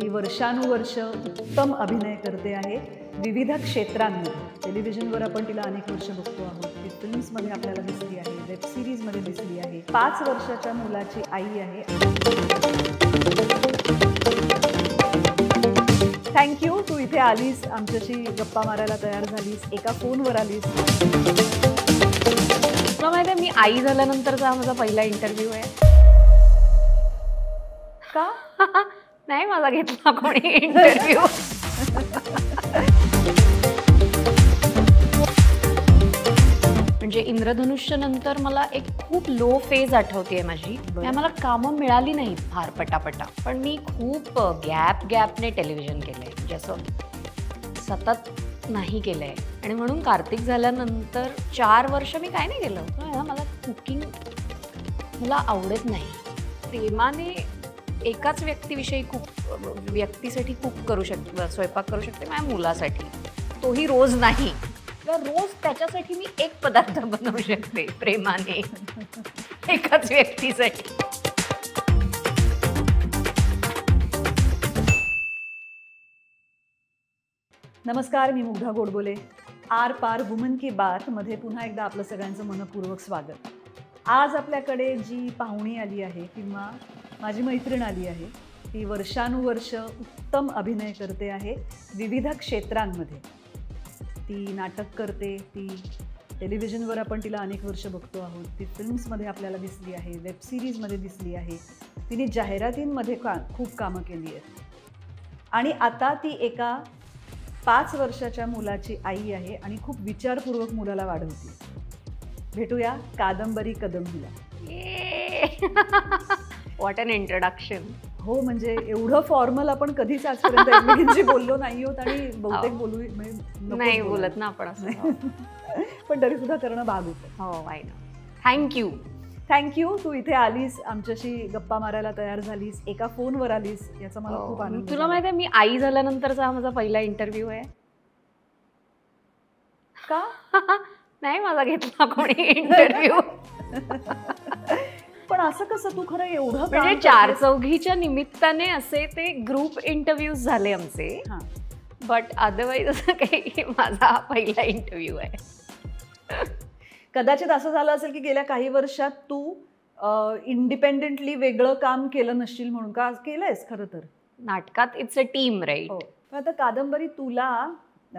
ती वर्षानुवर्ष उत्तम अभिनय करते आहे विविध क्षेत्रांमध्ये टेलिव्हिजनवर आपण तिला अनेक वर्ष बघतो आहोत ती फिल्म्समध्ये आपल्याला दिसली आहे वेब सिरीजमध्ये दिसली आहे पाच वर्षाच्या मुलाची आई आहे थँक्यू तू इथे आलीस आमच्याशी गप्पा मारायला तयार झालीस एका फोनवर आलीस तुला माहिती आहे मी आई झाल्यानंतरचा माझा पहिला इंटरव्ह्यू आहे का नाही माझा घेतला कोणी इंटरव्ह्यू म्हणजे इंद्रधनुष्य नंतर मला एक खूप लो फेज आठवते माझी मला कामं मिळाली नाही फार पटापटा पण मी खूप गॅप गॅपने टेलिव्हिजन केलंय म्हणजे जसं सतत नाही आहे आणि म्हणून कार्तिक झाल्यानंतर चार वर्ष मी काय नाही केलं मला कुकिंग मला आवडत नाही प्रेमाने एकाच व्यक्तीविषयी खूप व्यक्तीसाठी खूप करू शकते स्वयंपाक करू शकते माझ्या मुलासाठी तोही रोज नाही किंवा रोज त्याच्यासाठी मी एक पदार्थ बनवू शकते प्रेमाने एकाच व्यक्तीसाठी नमस्कार मी मुग्धा गोडबोले आर पार वुमन की बात मध्ये पुन्हा एकदा आपलं सगळ्यांचं मनपूर्वक स्वागत आज आपल्याकडे जी पाहुणी आली आहे किंवा माझी मैत्रीण आली आहे ती वर्षानुवर्ष उत्तम अभिनय करते आहे विविध क्षेत्रांमध्ये ती नाटक करते ती टेलिव्हिजनवर आपण तिला अनेक वर्ष बघतो आहोत ती फिल्म्समध्ये आपल्याला दिसली आहे वेब सिरीजमध्ये दिसली आहे तिने जाहिरातींमध्ये का खूप कामं केली आहेत आणि आता ती एका पाच वर्षाच्या मुलाची आई आहे आणि खूप विचारपूर्वक मुलाला वाढवते भेटूया कादंबरी कदंबीला वॉट अन इंट्रोडक्शन हो म्हणजे एवढं फॉर्मल आपण कधीच आजपर्यंत बोललो नाही होत आणि बहुतेक हो. बोलू म्हणजे नाही बोलत ना आपण असं पण तरी सुद्धा करणं भाग होत हो वाय ना थँक्यू थँक्यू तू इथे आलीस आमच्याशी गप्पा मारायला तयार झालीस एका फोनवर आलीस याचा मला हो. खूप आनंद तुला माहिती आहे मी आई झाल्यानंतरचा हा माझा पहिला इंटरव्ह्यू आहे का नाही माझा घेतला कोणी इंटरव्ह्यू पण असं कसं तू खरं एवढं म्हणजे चार चौघीच्या निमित्ताने असे ते ग्रुप इंटरव्ह्यूज झाले आमचे बट अदरवाईज असं काही माझा हा पहिला इंटरव्ह्यू आहे कदाचित असं झालं असेल की गेल्या काही वर्षात तू इंडिपेंडेंटली वेगळं काम केलं नसशील म्हणून का केलंयस खरं तर नाटकात इट्स अ टीम राईट आता कादंबरी तुला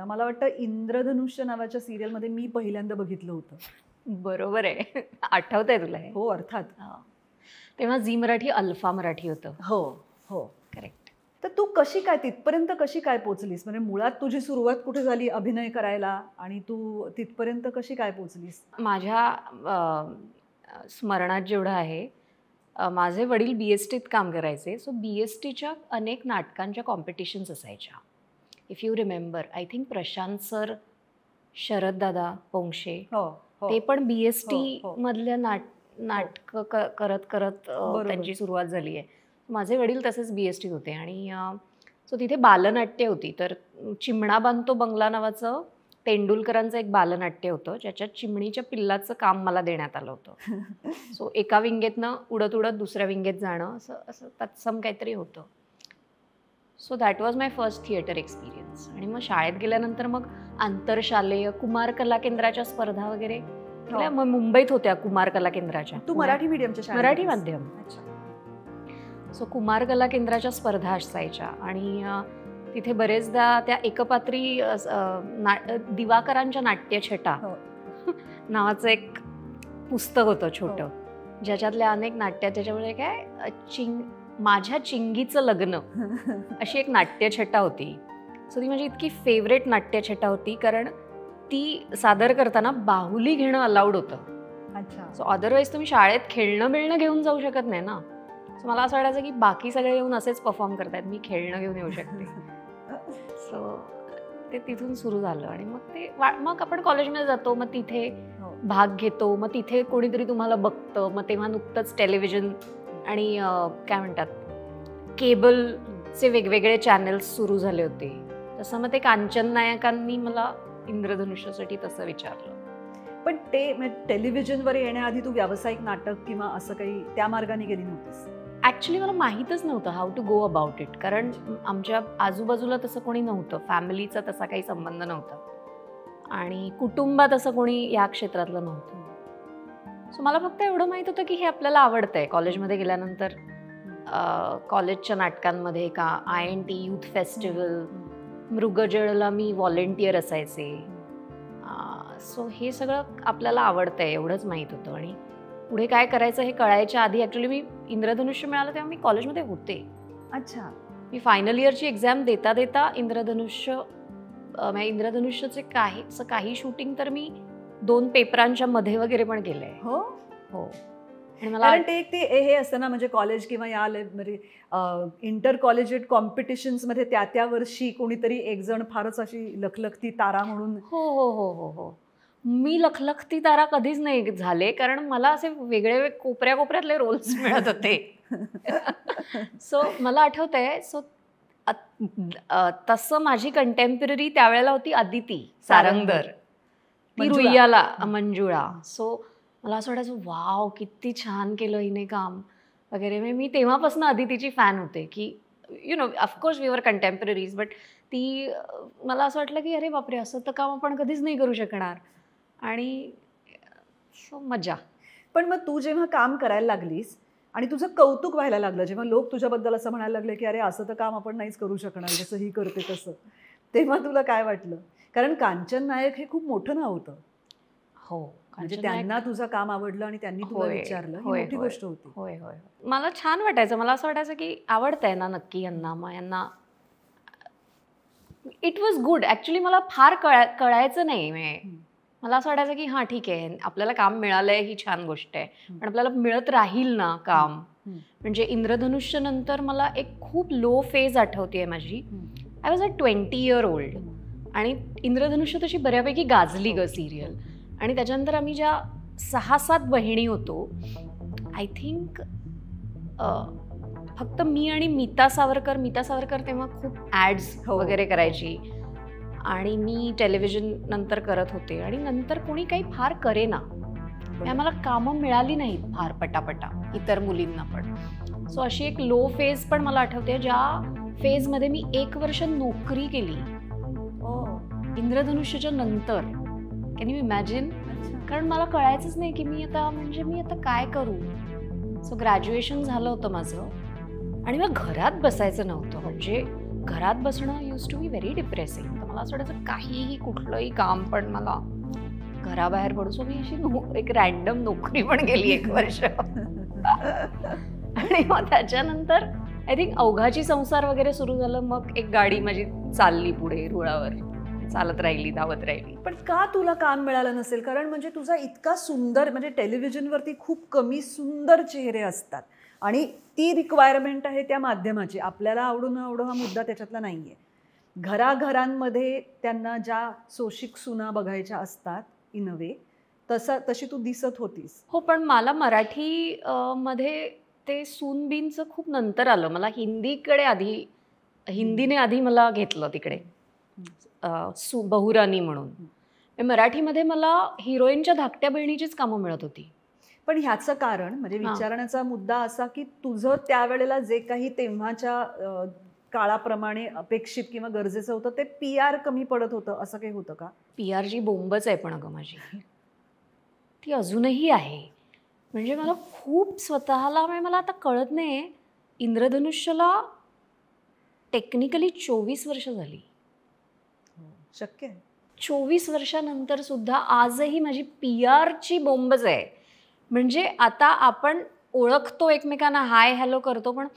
मला वाटतं इंद्रधनुष्य नावाच्या सिरियलमध्ये मी पहिल्यांदा बघितलं होतं बरोबर आहे आठवत आहे तुला हो अर्थात तेव्हा झी मराठी अल्फा मराठी होतं हो हो करेक्ट तर तू कशी काय तिथपर्यंत कशी काय पोचलीस म्हणजे मुळात तुझी सुरुवात कुठे झाली अभिनय करायला आणि तू तिथपर्यंत कशी काय पोचलीस माझ्या स्मरणात जेवढं आहे माझे वडील बी एस टीत काम करायचे सो बी एस टीच्या अनेक नाटकांच्या कॉम्पिटिशन्स असायच्या if you remember I think Prashant sir Sharad दादा पोंगशे हो हो. ते पण बीएसटी हो, हो. मधल्या नाट नाटक करत करत त्यांची सुरुवात झाली आहे माझे वडील तसेच बीएसटी होते आणि सो तिथे बालनाट्य होती तर चिमणा बांधतो बंगला नावाचं तेंडुलकरांचं एक बालनाट्य होतं ज्याच्यात चिमणीच्या पिल्लाचं काम मला देण्यात आलं होतं सो एका विंगेतनं उडत उडत दुसऱ्या विंगेत जाणं असं असं तत्सम काहीतरी होतं so that was my first theatre experience आणि मग शाळेत गेल्यानंतर मग आंतरशालेय कुमार कला केंद्राच्या स्पर्धा वगैरे हो. मग मुंबईत होत्या कुमार कला केंद्राच्या तू मराठी मीडियमच्या मराठी माध्यम सो कुमार कला केंद्राच्या स्पर्धा असायच्या आणि तिथे बरेचदा त्या एकपात्री दिवाकरांच्या नाट्यछटा हो. नावाचं एक पुस्तक होतं छोटं हो. ज्याच्यातल्या अनेक नाट्य त्याच्यामुळे काय चिंग माझ्या चिंगीचं लग्न अशी एक नाट्यछटा होती सो ती माझी इतकी फेवरेट नाट्यछटा होती कारण ती सादर करताना बाहुली घेणं अलाउड होतं अच्छा सो अदरवाईज तुम्ही शाळेत खेळणं बिळणं घेऊन जाऊ शकत नाही ना सो मला असं वाटायचं की बाकी सगळे येऊन असेच परफॉर्म करतायत मी खेळणं घेऊन येऊ शकते सो ते तिथून सुरू झालं आणि मग ते मग आपण कॉलेजमध्ये जातो मग तिथे हो. भाग घेतो मग तिथे कोणीतरी तुम्हाला बघतं मग तेव्हा नुकतंच टेलिव्हिजन आणि काय म्हणतात केबलचे वेगवेगळे चॅनल्स सुरू झाले होते तसं मग ते कांचन नायकांनी मला इंद्रधनुष्यासाठी तसं विचारलं पण ते टेलिव्हिजनवर येण्याआधी तू व्यावसायिक नाटक किंवा असं काही त्या मार्गाने गेली नव्हतीस ॲक्च्युली मला माहीतच नव्हतं how to go about it कारण आमच्या आजूबाजूला तसं कोणी नव्हतं फॅमिलीचा तसा काही संबंध नव्हता आणि कुटुंबात असं कोणी या क्षेत्रातलं नव्हतं सो मला फक्त एवढं माहित होतं की हे आपल्याला आवडतं आहे कॉलेजमध्ये गेल्यानंतर कॉलेजच्या नाटकांमध्ये का I N T youth festival मृगजळला मी व्हॉलेंटियर असायचे सो हे सगळं आपल्याला आवडतं आहे एवढंच माहीत होतं आणि पुढे काय करायचं हे कळायच्या आधी ॲक्च्युली मी इंद्रधनुष्य मिळालं तेव्हा मी कॉलेजमध्ये होते अच्छा मी फायनल इयरची एक्झाम देता देता इंद्रधनुष्य म्हणजे इंद्रधनुष्यचे काहीचं काही शूटिंग तर मी दोन पेपरांच्या मध्ये वगैरे पण गेले हो हो कारण ते एक ते हे असतं ना म्हणजे कॉलेज किंवा या मध्ये इंटर कॉलेजेट मध्ये त्या त्या वर्षी कोणीतरी एक जण फारच अशी लखलखती तारा म्हणून हो हो हो हो हो मी लखलखती तारा कधीच नाही झाले कारण मला असे वेगळे कोपऱ्या कोपऱ्यातले रोल्स मिळत होते सो मला आठवत आहे सो तसं माझी कंटेम्पररी त्यावेळेला होती आदिती सारंगदर रुईयाला मंजुळा सो मला असं वाटायचं वाव किती छान केलं हिने काम वगैरे म्हणजे मी तेव्हापासून आधी तिची फॅन होते की you know of course our contemporaries but ती मला असं वाटलं की अरे बापरे असं तर काम आपण कधीच नाही करू शकणार आणि सो मजा पण मग तू जेव्हा काम करायला लागलीस आणि तुझं कौतुक व्हायला लागलं जेव्हा लोक तुझ्याबद्दल असं म्हणायला लागले की अरे असं तर काम आपण नाहीच करू शकणार जसं ही करते तसं तेव्हा तुला काय वाटलं कारण कांचन नायक हे खूप मोठं नाव होतं हो म्हणजे त्यांना तुझं काम आवडलं आणि त्यांनी तुला विचारलं मोठी गोष्ट होती होय होय मला छान वाटायचं मला असं वाटायचं की आवडतंय ना नक्की यांना मग यांना इट वॉज गुड ॲक्च्युली मला फार कळायचं नाही मला असं वाटायचं की हां ठीक आहे आपल्याला काम मिळालंय ही छान गोष्ट आहे पण आपल्याला मिळत राहील ना काम म्हणजे इंद्रधनुष्य नंतर मला एक खूप लो फेज आठवते माझी I was a twenty year old आणि इंद्रधनुष्य तशी बऱ्यापैकी गाजली ग सिरियल आणि त्याच्यानंतर आम्ही ज्या सहा सात बहिणी होतो आय थिंक फक्त मी आणि मीता सावरकर मीता सावरकर तेव्हा खूप ॲड्स वगैरे करायची आणि मी टेलिव्हिजन नंतर करत होते आणि नंतर कोणी काही फार करेना आम्हाला कामं मिळाली नाहीत फार पटापटा इतर मुलींना पण सो अशी एक लो फेज पण मला आठवते ज्या फेजमध्ये मी एक वर्ष नोकरी केली इंद्रधनुष्याच्या नंतर कॅन यू इमॅजिन कारण मला कळायचंच नाही की मी आता म्हणजे मी आता काय करू सो ग्रॅज्युएशन झालं होतं माझं आणि मग घरात बसायचं नव्हतं म्हणजे घरात बसणं used to be very depressing तर मला असं वाटायचं काहीही कुठलंही काम पण मला घराबाहेर पडू सो मी अशी एक रॅन्डम नोकरी पण गेली एक वर्ष आणि मग त्याच्यानंतर आय थिंक अवघाची संसार वगैरे सुरू झालं मग एक गाडी माझी चालली पुढे रुळावर चालत राहिली धावत राहिली पण का तुला काम मिळालं नसेल कारण म्हणजे तुझा इतका सुंदर म्हणजे टेलिव्हिजनवरती खूप कमी सुंदर चेहरे असतात आणि ती रिक्वायरमेंट आहे त्या माध्यमाची आपल्याला आवडून आवडो हा मुद्दा त्याच्यातला नाहीये घराघरांमध्ये त्यांना ज्या सोशिक सुना बघायच्या असतात इन अ वे तसा तशी तू दिसत होतीस हो पण मला मराठी मध्ये ते सूनबीनचं खूप नंतर आलं मला हिंदीकडे आधी हिंदीने आधी मला घेतलं तिकडे सु म्हणून म्हणजे मराठीमध्ये मला हिरोईनच्या धाकट्या बहिणीचीच कामं मिळत होती पण ह्याचं कारण म्हणजे विचारण्याचा मुद्दा असा की तुझं त्यावेळेला जे काही तेव्हाच्या काळाप्रमाणे अपेक्षित किंवा गरजेचं होतं ते पी आर कमी पडत होतं असं काही होतं का पी आर जी बोंबच आहे पण अगं माझी ती अजूनही आहे म्हणजे मला खूप स्वतःला म्हणजे मला आता कळत नाही इंद्रधनुष्यला टेक्निकली चोवीस वर्ष झाली शक्य आहे चोवीस वर्षानंतर सुद्धा आजही माझी पी आरची बोंबच आहे म्हणजे आता आपण ओळखतो एकमेकांना हाय हॅलो करतो पण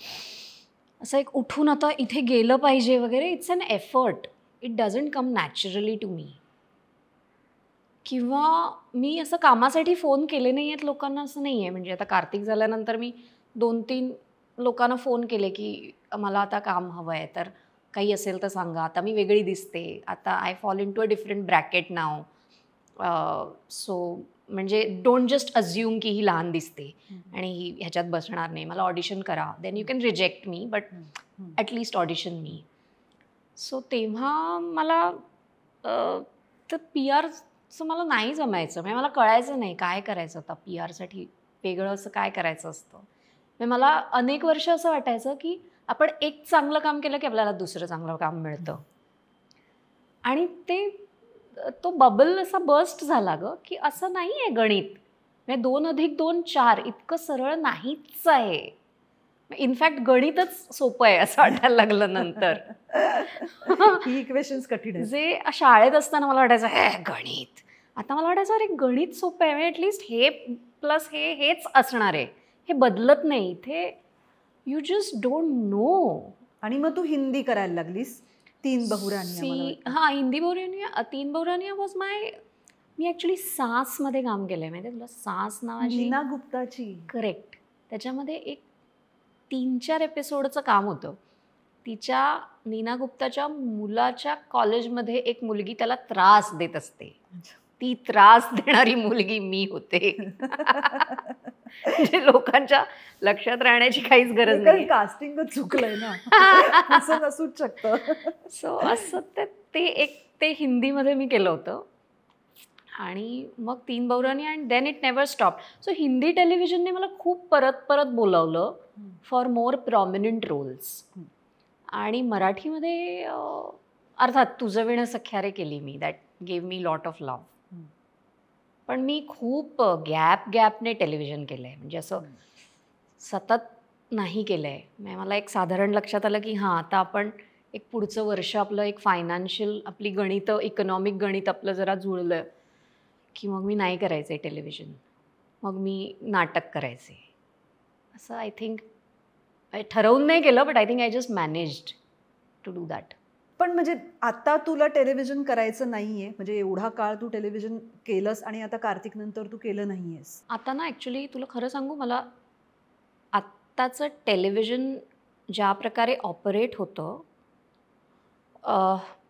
असं एक उठून आता इथे गेलं पाहिजे वगैरे it's an effort it doesn't come naturally to me किंवा मी असं कामासाठी फोन केले नाही आहेत लोकांना असं नाही आहे म्हणजे आता कार्तिक झाल्यानंतर मी दोन तीन लोकांना फोन केले की मला आता काम हवं आहे तर काही असेल तर सांगा आता मी वेगळी दिसते आता I fall in to a different bracket नाव सो म्हणजे डोंट जस्ट अज्युम की ही लहान दिसते आणि ही ह्याच्यात बसणार नाही मला ऑडिशन करा then you can reject me but at least audition me so तेव्हा मला तर पी आरचं मला नाही जमायचं म्हणजे मला कळायचं नाही काय करायचं आता पी आरसाठी वेगळं असं काय करायचं असतं म्हणजे मला अनेक वर्ष असं वाटायचं की आपण एक चांगलं काम केलं की आपल्याला दुसरं चांगलं काम मिळतं आणि ते तो बबल असा बस्ट झाला ग की असं नाही आहे गणित म्हणजे दोन अधिक दोन चार इतकं सरळ नाहीच आहे इनफॅक्ट गणितच सोपं आहे असं वाटायला लागलं नंतर इक्वेशन्स कठीण जे शाळेत असताना मला वाटायचं हे गणित आता मला वाटायचं अरे गणित सोपं आहे म्हणजे ॲटलिस्ट हे प्लस हे हेच असणार आहे हे बदलत नाही इथे यू जस्ट डोंट नो आणि मग तू हिंदी करायला लागलीस तीन बहुरानिया हां हिंदी बहुरानिया तीन बहुरानिया वॉज माय मी सास मध्ये काम केलं आहे तुला सास नावाची नीना गुप्ताची करेक्ट त्याच्यामध्ये एक तीन चार एपिसोडचं काम होतं तिच्या नीना गुप्ताच्या मुलाच्या कॉलेजमध्ये एक मुलगी त्याला त्रास देत असते ती त्रास देणारी मुलगी मी होते म्हणजे लोकांच्या लक्षात राहण्याची काहीच गरज नाही कास्टिंगच चुकलंय ना असं नसूच शकत सो असं ते एक ते हिंदीमध्ये मी केलं होतं आणि मग तीन Baurani and then it never stop so Hindi टेलिव्हिजनने मला खूप परत परत बोलावलं फॉर मोर प्रॉमिनंट रोल्स आणि मराठीमध्ये अर्थात तुझं विणं सख्यारे केली मी that gave me lot of love पण मी खूप गॅप गॅपने टेलिव्हिजन केलं आहे म्हणजे असं सतत नाही केलं आहे म्हणजे मला एक साधारण लक्षात आलं की हां आता आपण एक पुढचं वर्ष आपलं एक फायनान्शियल आपली गणितं इकॉनॉमिक गणित आपलं जरा जुळलं की मग मी नाही करायचं आहे टेलिव्हिजन मग मी नाटक करायचे असं आय थिंक ठरवून नाही केलं but I think I just managed to do that पण म्हणजे आता तुला टेलिव्हिजन करायचं नाहीये म्हणजे एवढा काळ तू टेलिव्हिजन केलंस आणि आता कार्तिक नंतर तू केलं नाहीयेस आता ना ॲक्च्युली तुला खरं सांगू मला आत्ताचं टेलिव्हिजन ज्या प्रकारे ऑपरेट होतं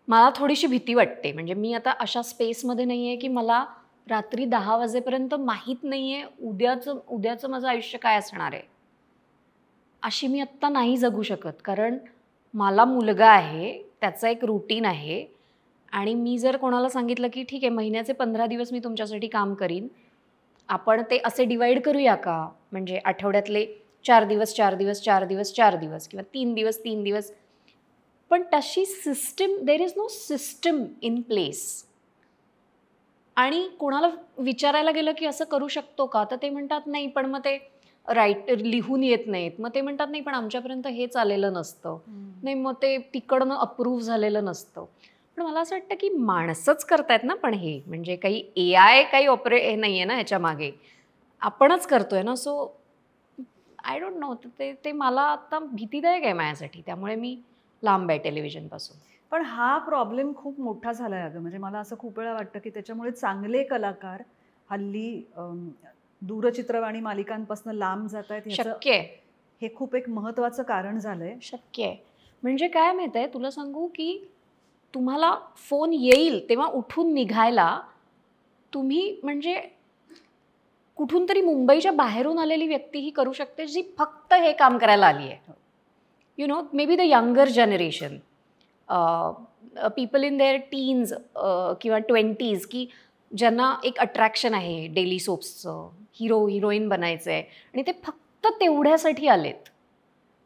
मला थोडीशी भीती वाटते म्हणजे मी आता अशा स्पेसमध्ये नाही आहे की मला रात्री दहा वाजेपर्यंत माहीत नाही आहे उद्याचं उद्याचं माझं आयुष्य काय असणार आहे अशी मी आत्ता नाही जगू शकत कारण मला मुलगा आहे त्याचं एक रुटीन आहे आणि मी जर कोणाला सांगितलं की ठीक आहे महिन्याचे पंधरा दिवस मी तुमच्यासाठी काम करीन आपण ते असे डिवाईड करूया का म्हणजे आठवड्यातले चार दिवस चार दिवस चार दिवस चार दिवस किंवा तीन दिवस तीन दिवस पण तशी system there is no system in place आणि कोणाला विचारायला गेलं की असं करू शकतो का तर ते म्हणतात नाही पण मग ते रायटर लिहून येत नाहीत मग ते म्हणतात नाही पण आमच्यापर्यंत हेच आलेलं नसतं नाही मग ते तिकडनं अप्रूव्ह झालेलं नसतं पण मला असं वाटतं की माणसंच करतायत ना पण हे म्हणजे काही ए आय काही ऑपरे हे नाही आहे ना ह्याच्या मागे आपणच करतोय ना सो आय डोंट नो ते ते मला आता भीतीदायक आहे माझ्यासाठी त्यामुळे मी लांब आहे टेलिव्हिजनपासून पण हा प्रॉब्लेम खूप मोठा झाला आहे अगं म्हणजे मला असं खूप वेळा वाटतं की त्याच्यामुळे चांगले कलाकार हल्ली दूरचित्रवाणी मालिकांपासून लांब जात आहेत शक्य हे खूप एक महत्वाचं कारण झालंय शक्य आहे म्हणजे काय माहित आहे तुला सांगू की तुम्हाला फोन येईल तेव्हा उठून निघायला तुम्ही म्हणजे कुठून तरी मुंबईच्या बाहेरून आलेली व्यक्ती ही करू शकते जी फक्त हे काम करायला आली आहे you know maybe the younger generation people in their teens किंवा ट्वेंटीज की ज्यांना एक अट्रॅक्शन आहे डेली सोप्सचं हिरो हिरोईन बनायचं आहे आणि ते फक्त तेवढ्यासाठी आलेत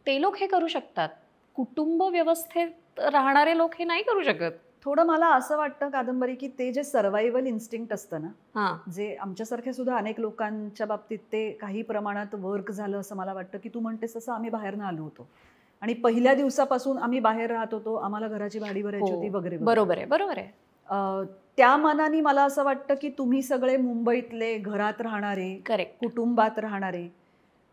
ते लोक हे करू शकतात कुटुंब व्यवस्थेत राहणारे लोक हे नाही करू शकत थोडं मला असं वाटतं कादंबरी की ते जे सर्वायवल इन्स्टिंक्ट असतं ना जे आमच्यासारख्या सुद्धा अनेक लोकांच्या बाबतीत ते काही प्रमाणात वर्क झालं असं मला वाटतं की तू म्हणतेस तसं आम्ही बाहेरनं आलो होतो आणि पहिल्या दिवसापासून आम्ही बाहेर राहत होतो आम्हाला घराची भाडी भरायची हो. होती वगैरे बरोबर आहे बरोबर आहे त्या मानाने मला असं वाटतं की तुम्ही सगळे मुंबईतले घरात राहणारे करेक्ट कुटुंबात राहणारे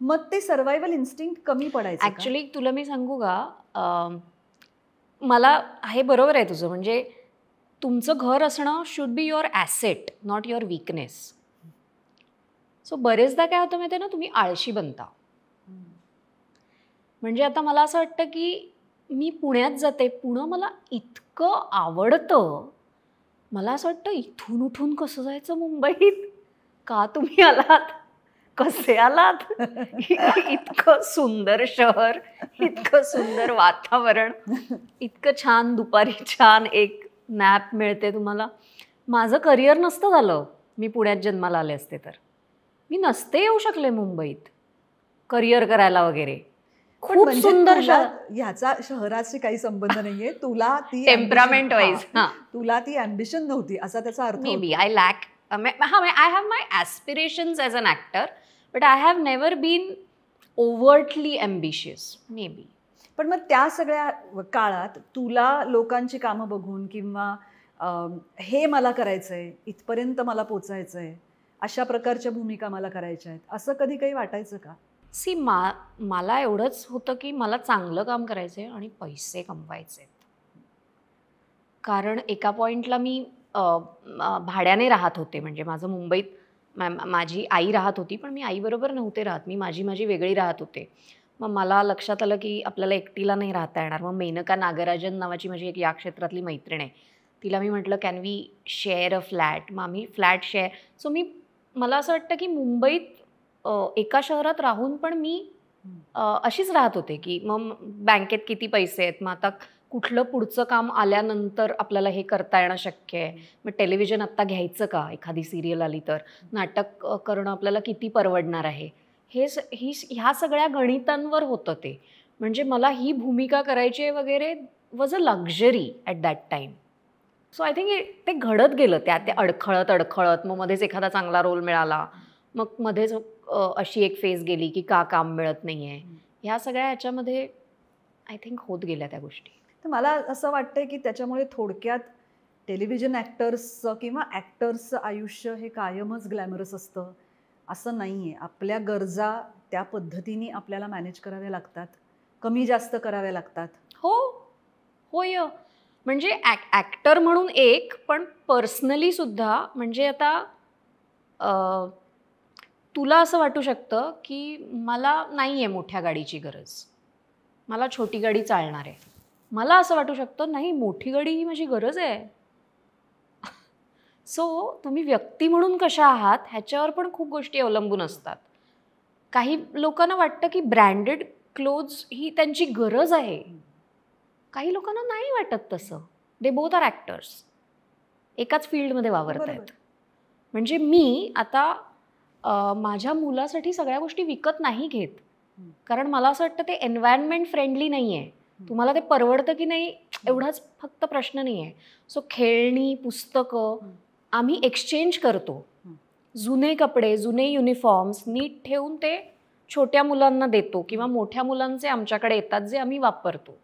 मग ते सर्वायवल इन्स्टिंक्ट कमी पडायचं ॲक्च्युली तुला मी सांगू का मला हे बरोबर आहे तुझं म्हणजे तुमचं घर असणं should be your asset not your weakness so बरेचदा काय होतं माहिती ना तुम्ही आळशी बनता म्हणजे आता मला असं वाटतं की मी पुण्यात जाते पुणं मला इतकं आवडतं मला असं वाटतं इथून उठून कसं जायचं मुंबईत का तुम्ही आलात कसे आलात इतकं सुंदर शहर इतकं सुंदर वातावरण इतकं छान दुपारी छान एक नॅप मिळते तुम्हाला माझं करिअर नसतं झालं मी पुण्यात जन्माला आले असते तर मी नसते येऊ शकले मुंबईत करिअर करायला वगैरे खूप म्हणजे सुंदर ह्याचा शहराशी काही संबंध नाहीये तुला ती टेम्परामेंट वाईज तुला ती अम्बिशन नव्हती असा त्याचा अर्थ बी आय लॅक हा I have my aspirations as an actor but I have never been overtly ambitious maybe पण मग त्या सगळ्या काळात तुला लोकांची कामं बघून किंवा हे मला करायचं आहे इथपर्यंत मला पोचायचं आहे अशा प्रकारच्या भूमिका मला करायच्या आहेत असं कधी काही वाटायचं का सी मा मला एवढंच होतं की मला चांगलं काम करायचं आहे आणि पैसे कमवायचे कारण एका पॉईंटला मी भाड्याने राहत होते म्हणजे माझं मुंबईत मा माझी आई राहत होती पण मी आईबरोबर नव्हते राहत मी माझी माझी वेगळी राहत होते मग मला लक्षात आलं की आपल्याला एकटीला नाही राहता येणार मग मेनका नागराजन नावाची माझी एक या क्षेत्रातली मैत्रीण आहे तिला मी म्हटलं can we share a flat मग आम्ही फ्लॅट शेअर सो मी मला असं वाटतं की मुंबईत एका शहरात राहून पण मी अशीच राहत होते की मग बँकेत किती पैसे आहेत मग आता कुठलं पुढचं काम आल्यानंतर आपल्याला हे करता येणं शक्य आहे मग टेलिव्हिजन आत्ता घ्यायचं का एखादी सिरियल आली तर नाटक करणं आपल्याला किती परवडणार आहे हे ही ह्या सगळ्या गणितांवर होतं ते म्हणजे मला ही भूमिका करायची आहे वगैरे was a luxury at that time so I think ते घडत गेलं त्या ते अडखळत अडखळत मग मध्येच एखादा चांगला रोल मिळाला मग मध्येच अशी एक फेज गेली की का काम मिळत नाही आहे ह्या सगळ्या याच्यामध्ये आय थिंक होत गेल्या त्या गोष्टी तर मला असं वाटतं की त्याच्यामुळे थोडक्यात टेलिव्हिजन ॲक्टर्सचं किंवा ॲक्टर्सचं आयुष्य हे कायमच ग्लॅमरस असतं असं नाही आहे आपल्या गरजा त्या पद्धतीने आपल्याला मॅनेज कराव्या लागतात कमी जास्त कराव्या लागतात हो होय म्हणजे ॲक्टर म्हणून एक पण पर्सनली सुद्धा म्हणजे आता तुला असं वाटू शकतं की मला नाही आहे मोठ्या गाडीची गरज मला छोटी गाडी चालणार आहे मला असं वाटू शकतं नाही मोठी गाडी ही माझी गरज आहे सो so, तुम्ही व्यक्ती म्हणून कशा आहात ह्याच्यावर पण खूप गोष्टी अवलंबून असतात काही लोकांना वाटतं की ब्रँडेड क्लोथ्स ही त्यांची गरज आहे काही लोकांना नाही वाटत तसं दे बोथ आर ॲक्टर्स एकाच फील्डमध्ये वावरत आहेत म्हणजे मी आता माझ्या मुलासाठी सगळ्या गोष्टी विकत नाही घेत कारण मला असं वाटतं ते एन्व्हायरमेंट फ्रेंडली नाही आहे तुम्हाला ते परवडतं की नाही एवढाच फक्त प्रश्न नाही आहे सो खेळणी पुस्तकं आम्ही एक्सचेंज करतो जुने कपडे जुने युनिफॉर्म्स नीट ठेवून ते छोट्या मुलांना देतो किंवा मोठ्या मुलांचे आमच्याकडे येतात जे आम्ही वापरतो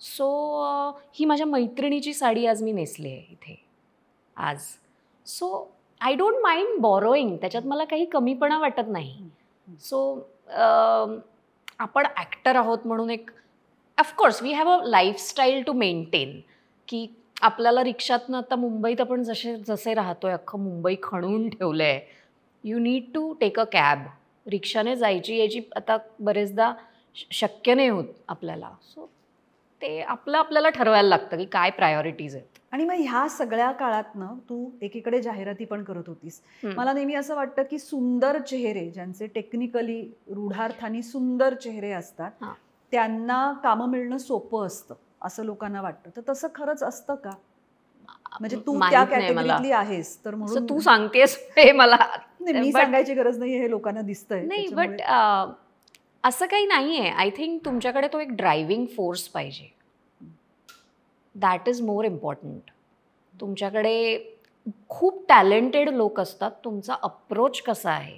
सो ही माझ्या मैत्रिणीची साडी आज मी नेसली आहे इथे आज so I don't mind borrowing त्याच्यात मला काही कमीपणा वाटत नाही सो आपण ॲक्टर आहोत म्हणून एक of course we have a lifestyle to maintain की आपल्याला रिक्षातनं आता मुंबईत आपण जसे जसे राहतोय अख्खं मुंबई खणून ठेवलं आहे you need to take a cab रिक्षाने जायची याची आता बरेचदा शक्य नाही होत आपल्याला सो ते आपलं आपल्याला ठरवायला लागतं की काय प्रायोरिटीज आहेत आणि मग ह्या सगळ्या काळातनं तू एकीकडे जाहिराती पण करत होतीस मला नेहमी असं वाटतं की सुंदर चेहरे ज्यांचे टेक्निकली रूढार्थानी सुंदर चेहरे असतात त्यांना काम मिळणं सोपं असतं असं लोकांना वाटतं तर तसं खरंच असतं का म्हणजे तू त्या कॅटेगरीतली आहेस तर म्हणून तू सांगतेस हे मला मी सांगायची गरज नाही हे लोकांना दिसतंय नाही बट असं काही नाहीये आय थिंक तुमच्याकडे तो एक ड्रायव्हिंग फोर्स पाहिजे दॅट इज मोर इम्पॉर्टंट तुमच्याकडे खूप टॅलेंटेड लोक असतात तुमचा अप्रोच कसा आहे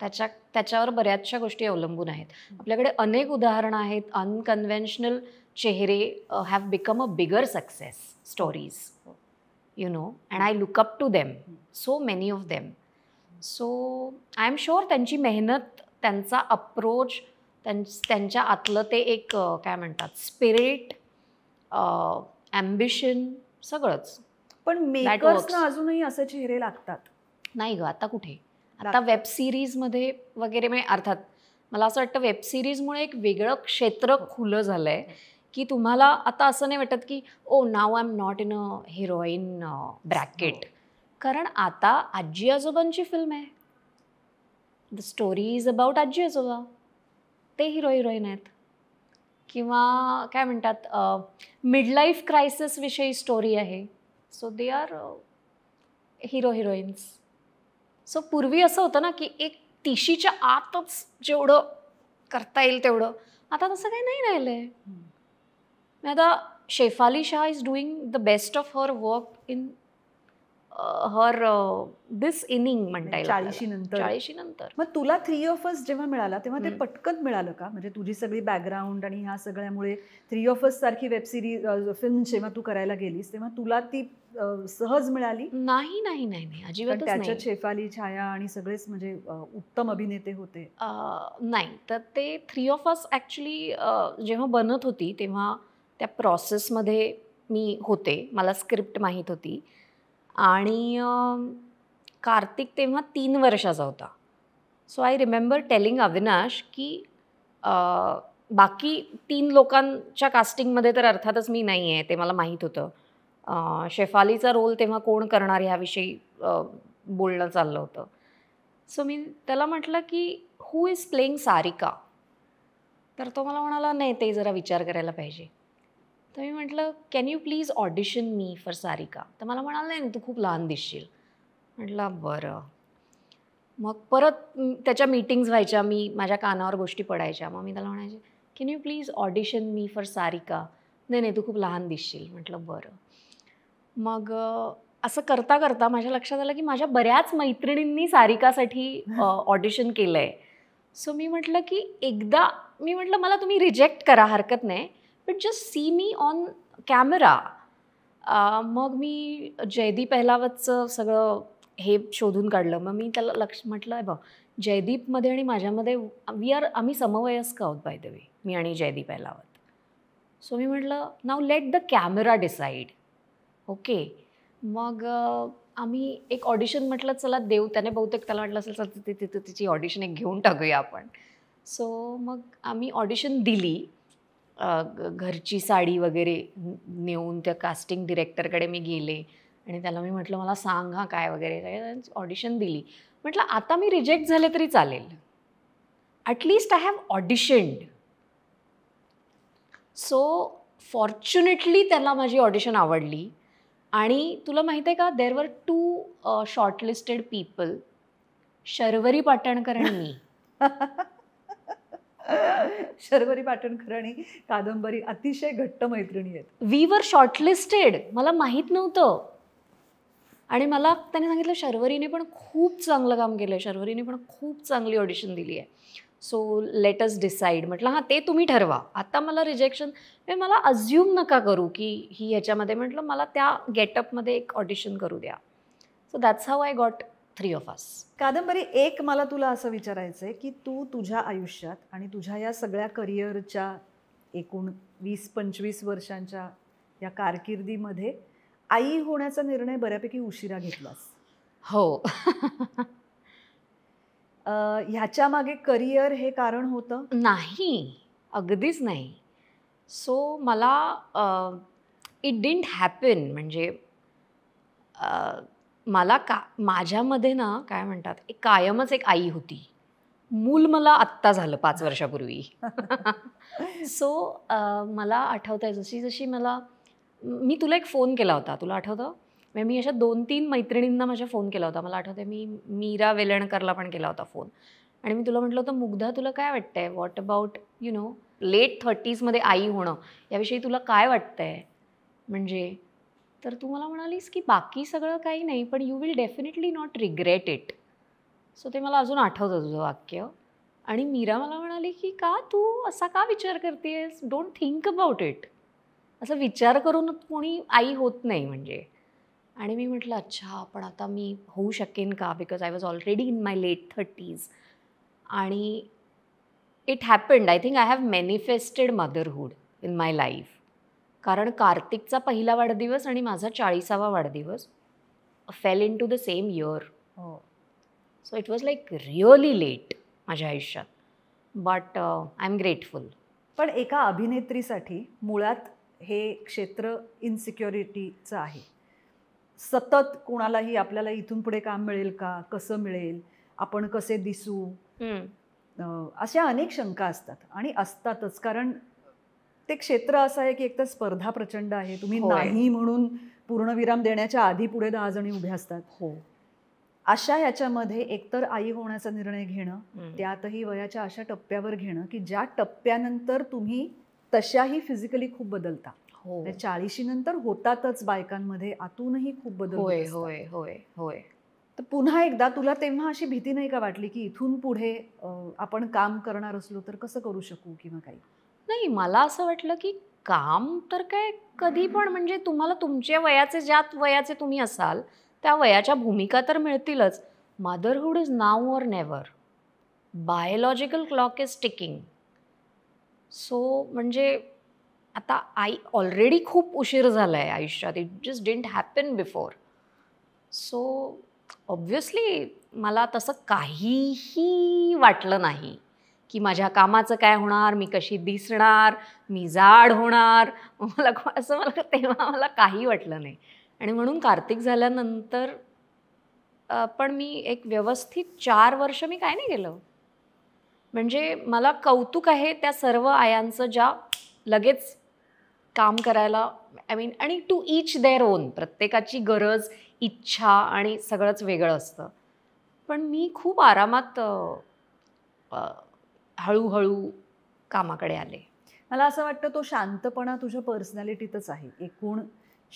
त्याच्या त्याच्यावर बऱ्याचशा गोष्टी अवलंबून आहेत आपल्याकडे अनेक उदाहरणं आहेत अनकन्व्हेन्शनल चेहरे have become a bigger success stories you know and I look up to them so many of them so I am sure त्यांची मेहनत त्यांचा अप्रोच त्यांच्या आतलं ते एक काय म्हणतात स्पिरिट ॲम्बिशन सगळंच पण मेकर्सना अजूनही असे चेहरे लागतात नाही ग आता कुठे आता वेब सिरीजमध्ये वगैरे म्हणजे अर्थात मला असं वाटतं वेब सिरीजमुळे एक वेगळं क्षेत्र हो. खुलं झालं आहे हो. की तुम्हाला आता असं नाही वाटत की ओ नाव I am not in a heroine bracket कारण आता आजी आजोबांची फिल्म आहे द स्टोरी इज अबाउट आजी आजोबा ते हिरो हिरोईन आहेत किंवा काय म्हणतात मिडलाईफ क्रायसिसविषयी स्टोरी आहे so they are hero heroines so पूर्वी असं होतं ना की एक तिशीच्या आतच जेवढं करता येईल तेवढं आता तसं काही नाही राहिलं आहे आता Shefali Shah is doing the best of her work in her this inning म्हणता येईल चाळीशी नंतर चाळीशी नंतर मग तुला थ्री अस जेव्हा मिळाला तेव्हा ते पटकन मिळालं का म्हणजे तुझी सगळी बॅकग्राऊंड आणि ह्या सगळ्यामुळे थ्री अस सारखी वेब सिरीज फिल्म जेव्हा तू करायला गेलीस तेव्हा तुला ती सहज मिळाली नाही नाही नाही नाही अजिबात त्याच्यात शेफाली छाया आणि सगळेच म्हणजे उत्तम अभिनेते होते नाही तर ते थ्री ऑफ अस ॲक्च्युली जेव्हा बनत होती तेव्हा त्या प्रोसेसमध्ये मी होते मला स्क्रिप्ट माहीत होती आणि कार्तिक तेव्हा तीन वर्षाचा होता so I remember telling Avinash की बाकी तीन लोकांच्या कास्टिंगमध्ये तर अर्थातच मी नाही आहे ते मला माहीत होतं शेफालीचा रोल तेव्हा कोण करणार ह्याविषयी बोलणं चाललं होतं सो मी त्याला म्हटलं की हू इज प्लेईंग सारिका तर तो मला म्हणाला नाही ते जरा विचार करायला पाहिजे तर मी म्हटलं can you please audition me for Sarika तर मला म्हणाल नाही तू खूप लहान दिसशील म्हटलं बरं मग परत त्याच्या मीटिंग्स व्हायच्या मी माझ्या कानावर गोष्टी पडायच्या मग मी त्याला म्हणायचे can you please audition me for Sarika नाही नाही तू खूप लहान दिसशील म्हटलं बरं मग असं करता करता माझ्या लक्षात आलं की माझ्या बऱ्याच मैत्रिणींनी सारिकासाठी ऑडिशन केलं आहे सो मी म्हटलं की एकदा मी म्हटलं मला तुम्ही रिजेक्ट करा हरकत नाही but just see me on camera मग मी जयदीप पहलावतचं सगळं हे शोधून काढलं मग मी त्याला लक्ष म्हटलं आहे बघ जयदीपमध्ये आणि माझ्यामध्ये वी आर आम्ही समवयस्क आहोत बाय द वे मी आणि जयदीप पहलावत सो मी म्हटलं now let the camera decide okay मग आम्ही एक ऑडिशन म्हटलं चला देव त्याने बहुतेक त्याला म्हटलं असेल चला तिथे तिथे तिची ऑडिशन एक घेऊन टाकूया आपण सो मग आम्ही ऑडिशन दिली घरची साडी वगैरे नेऊन त्या कास्टिंग डिरेक्टरकडे मी गेले आणि त्याला मी म्हटलं मला सांग हा काय वगैरे ऑडिशन दिली म्हटलं आता मी रिजेक्ट झाले तरी चालेल at least I have auditioned so fortunately त्याला माझी ऑडिशन आवडली आणि तुला माहीत आहे का there were two shortlisted people Sharvari Patankar आणि मी शर्वरी पाटणकर आणि कादंबरी अतिशय घट्ट मैत्रिणी आहेत वी वर शॉर्टलिस्टेड मला माहीत नव्हतं आणि मला त्याने सांगितलं शर्वरीने पण खूप चांगलं काम केलं आहे शर्वरीने पण खूप चांगली ऑडिशन दिली आहे सो लेटस डिसाईड म्हटलं हां ते तुम्ही ठरवा आता मला रिजेक्शन म्हणजे मी मला अज्युम नका करू की ही ह्याच्यामध्ये म्हटलं मला त्या गेटअपमध्ये एक ऑडिशन करू द्या so that's how I got three of us Kadambari एक मला तुला असं विचारायचं आहे की तू तुझ्या आयुष्यात आणि तुझ्या या सगळ्या करिअरच्या एकूण वीस पंचवीस वर्षांच्या या कारकिर्दीमध्ये आई होण्याचा निर्णय बऱ्यापैकी उशिरा घेतलास हो ह्याच्या मागे करिअर हे कारण होतं नाही अगदीच नाही सो मला इट डिंट हॅपन म्हणजे मला का माझ्यामध्ये ना काय म्हणतात एक कायमच एक आई होती मूल मला आत्ता झालं पाच वर्षापूर्वी सो so, uh, मला आठवतं आहे जशी जशी मला मी तुला एक फोन केला होता तुला आठवतं म्हणजे मी अशा दोन तीन मैत्रिणींना माझ्या फोन केला होता मला आठवतं मी मीरा वेलणकरला पण केला होता फोन आणि मी तुला म्हटलं होतं मुग्धा तुला काय वाटतंय what about you know late थर्टीजमध्ये आई होणं याविषयी तुला काय वाटतंय म्हणजे तर तू मला म्हणालीस की बाकी सगळं काही नाही पण you will definitely not regret it so ते मला अजून आठवतं तुझं वाक्य आणि मीरा मला म्हणाली की का तू असा का विचार करतेस डोंट थिंक अबाउट इट असं विचार करून कोणी आई होत नाही म्हणजे आणि मी म्हटलं अच्छा पण आता मी होऊ शकेन का because I was already in my late thirties आणि it happened I think I have manifested motherhood in my life कारण कार्तिकचा पहिला वाढदिवस आणि माझा चाळीसावा वाढदिवस fell in to the same year so it was like really late माझ्या आयुष्यात बट आय एम ग्रेटफुल पण एका अभिनेत्रीसाठी मुळात हे क्षेत्र इनसिक्युरिटीचं आहे सतत कोणालाही आपल्याला इथून पुढे काम मिळेल का कसं मिळेल आपण कसे दिसू अशा अनेक शंका असतात आणि असतातच कारण ते क्षेत्र असं आहे की एकतर स्पर्धा प्रचंड आहे तुम्ही नाही म्हणून पूर्णविराम देण्याच्या आधी पुढे दहा जणी उभ्या असतात हो अशा याच्यामध्ये एकतर आई होण्याचा निर्णय घेणं त्यातही वयाच्या अशा टप्प्यावर घेणं की ज्या टप्प्यानंतर तुम्ही तशाही फिजिकली खूप बदलता हो म्हणजे चाळीशी नंतर होतातच बायकांमध्ये आतूनही खूप बदल होय होय होय होय तर पुन्हा एकदा तुला तेव्हा अशी भीती नाही का वाटली की इथून पुढे आपण काम करणार असलो तर कसं करू शकू किंवा काही नाही मला असं वाटलं की काम तर काय कधी पण म्हणजे तुम्हाला तुमच्या वयाचे ज्या वयाचे तुम्ही असाल त्या वयाच्या भूमिका तर मिळतीलच motherhood is now or never biological clock is ticking so म्हणजे आता आई ऑलरेडी खूप उशीर झाला आहे आयुष्यात it just didn't happen before so obviously मला तसं काहीही वाटलं नाही की माझ्या कामाचं काय होणार मी कशी दिसणार मी जाड होणार मला असं मला तेव्हा मला काही वाटलं नाही आणि म्हणून कार्तिक झाल्यानंतर पण मी एक व्यवस्थित चार वर्ष मी काय नाही केलं म्हणजे मला कौतुक आहे त्या सर्व आयांचं ज्या लगेच काम करायला आय मीन आणि टू इच देअर ओन प्रत्येकाची गरज इच्छा आणि सगळंच वेगळं असतं पण मी खूप आरामात हळूहळू कामाकडे आले मला असं वाटतं तो शांतपणा तुझ्या पर्सनॅलिटीतच आहे एकूण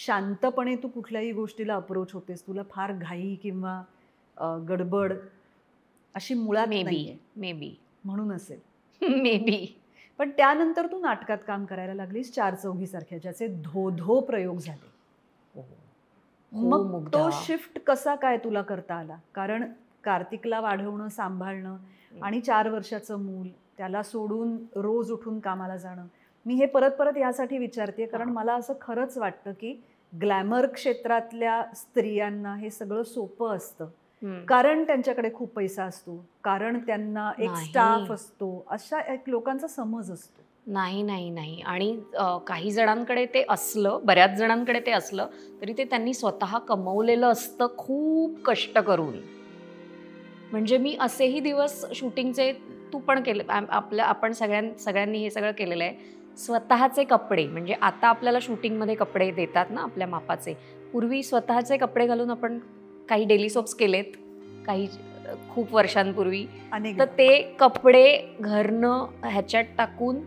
शांतपणे तू कुठल्याही गोष्टीला अप्रोच होतेस तुला फार घाई किंवा गडबड अशी मुळात मे बी म्हणून असेल बी पण त्यानंतर तू नाटकात काम करायला लागलीस चार चौघीसारख्या ज्याचे धो धो प्रयोग झाले हो. मग तो शिफ्ट कसा काय तुला करता आला कारण कार्तिकला वाढवणं सांभाळणं आणि चार वर्षाचं मूल त्याला सोडून रोज उठून कामाला जाणं मी हे परत परत यासाठी विचारते कारण मला असं खरंच वाटतं की ग्लॅमर क्षेत्रातल्या स्त्रियांना हे सगळं सोपं असतं कारण त्यांच्याकडे खूप पैसा असतो कारण त्यांना एक स्टाफ असतो अशा एक लोकांचा समज असतो नाही नाही नाही आणि काही जणांकडे ते असलं बऱ्याच जणांकडे ते असलं तरी ते त्यांनी स्वतः कमवलेलं असतं खूप कष्ट करून म्हणजे मी असेही दिवस शूटिंगचे तू पण केले आपलं आपण सगळ्यां सगळ्यांनी हे सगळं केलेलं आहे स्वतःचे कपडे म्हणजे आता आपल्याला शूटिंगमध्ये कपडे देतात ना आपल्या मापाचे पूर्वी स्वतःचे कपडे घालून आपण काही डेली सोप्स केलेत काही खूप वर्षांपूर्वी तर ते कपडे घरनं ह्याच्यात टाकून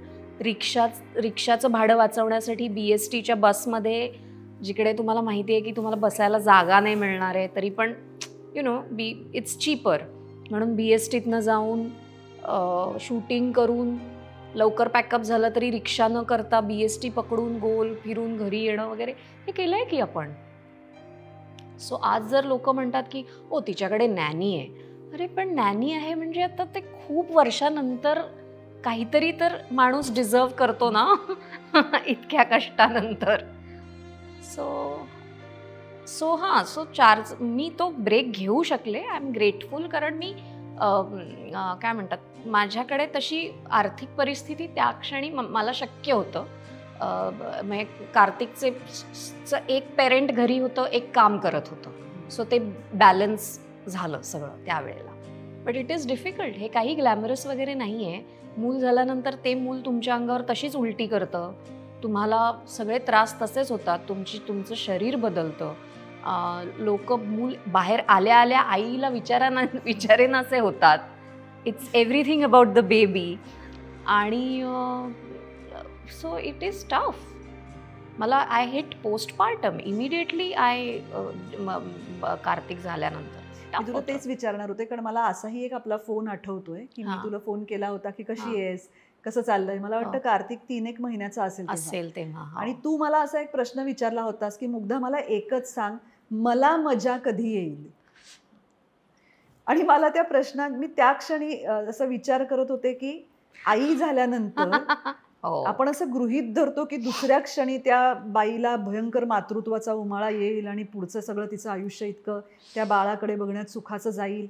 रिक्षा रिक्षाचं भाडं वाचवण्यासाठी बी एस टीच्या बसमध्ये जिकडे तुम्हाला माहिती आहे की तुम्हाला बसायला जागा नाही मिळणार आहे तरी पण you know be it's cheaper म्हणून बी एस टीतनं जाऊन शूटिंग करून लवकर पॅकअप झालं तरी रिक्षा न करता बी एस टी पकडून गोल फिरून घरी येणं वगैरे हे केलं आहे की आपण सो आज जर लोक म्हणतात की ओ तिच्याकडे नॅनी आहे अरे पण नॅनी आहे म्हणजे आता ते खूप वर्षानंतर काहीतरी तर माणूस डिझर्व करतो ना इतक्या कष्टानंतर सो सो हां सो चार्ज मी तो ब्रेक घेऊ शकले आय एम ग्रेटफुल कारण मी काय म्हणतात माझ्याकडे तशी आर्थिक परिस्थिती त्या क्षणी मला शक्य होतं म्हणजे कार्तिकचे एक पेरेंट घरी होतं एक काम करत होतं सो ते बॅलन्स झालं सगळं त्यावेळेला बट इट इज डिफिकल्ट हे काही ग्लॅमरस वगैरे नाही आहे मूल झाल्यानंतर ते मूल तुमच्या अंगावर तशीच उलटी करतं तुम्हाला सगळे त्रास तसेच होतात तुमची तुमचं शरीर बदलतं लोक मूल बाहेर आल्या आल्या आईला विचारेन असे होतात it's everything about the baby आणि सो इट इज टफ मला I hit postpartum immediately I Kartik झाल्यानंतर तुला तेच विचारणार होते कारण मला असाही एक आपला फोन आठवतोय की मी तुला फोन केला होता की कशी आहेस कसं चाललंय मला हो. वाटतं कार्तिक तीन एक महिन्याचा असेल असेल तेव्हा हो. आणि तू मला असा एक प्रश्न विचारला होतास की मुग्धा मला एकच सांग मला मजा कधी येईल आणि मला त्या प्रश्नात मी त्या क्षणी असा विचार करत होते की आई झाल्यानंतर हो. आपण असं गृहित धरतो की दुसऱ्या क्षणी त्या बाईला भयंकर मातृत्वाचा उमाळा येईल आणि पुढचं सगळं तिचं आयुष्य इतकं त्या बाळाकडे बघण्यात सुखाचं जाईल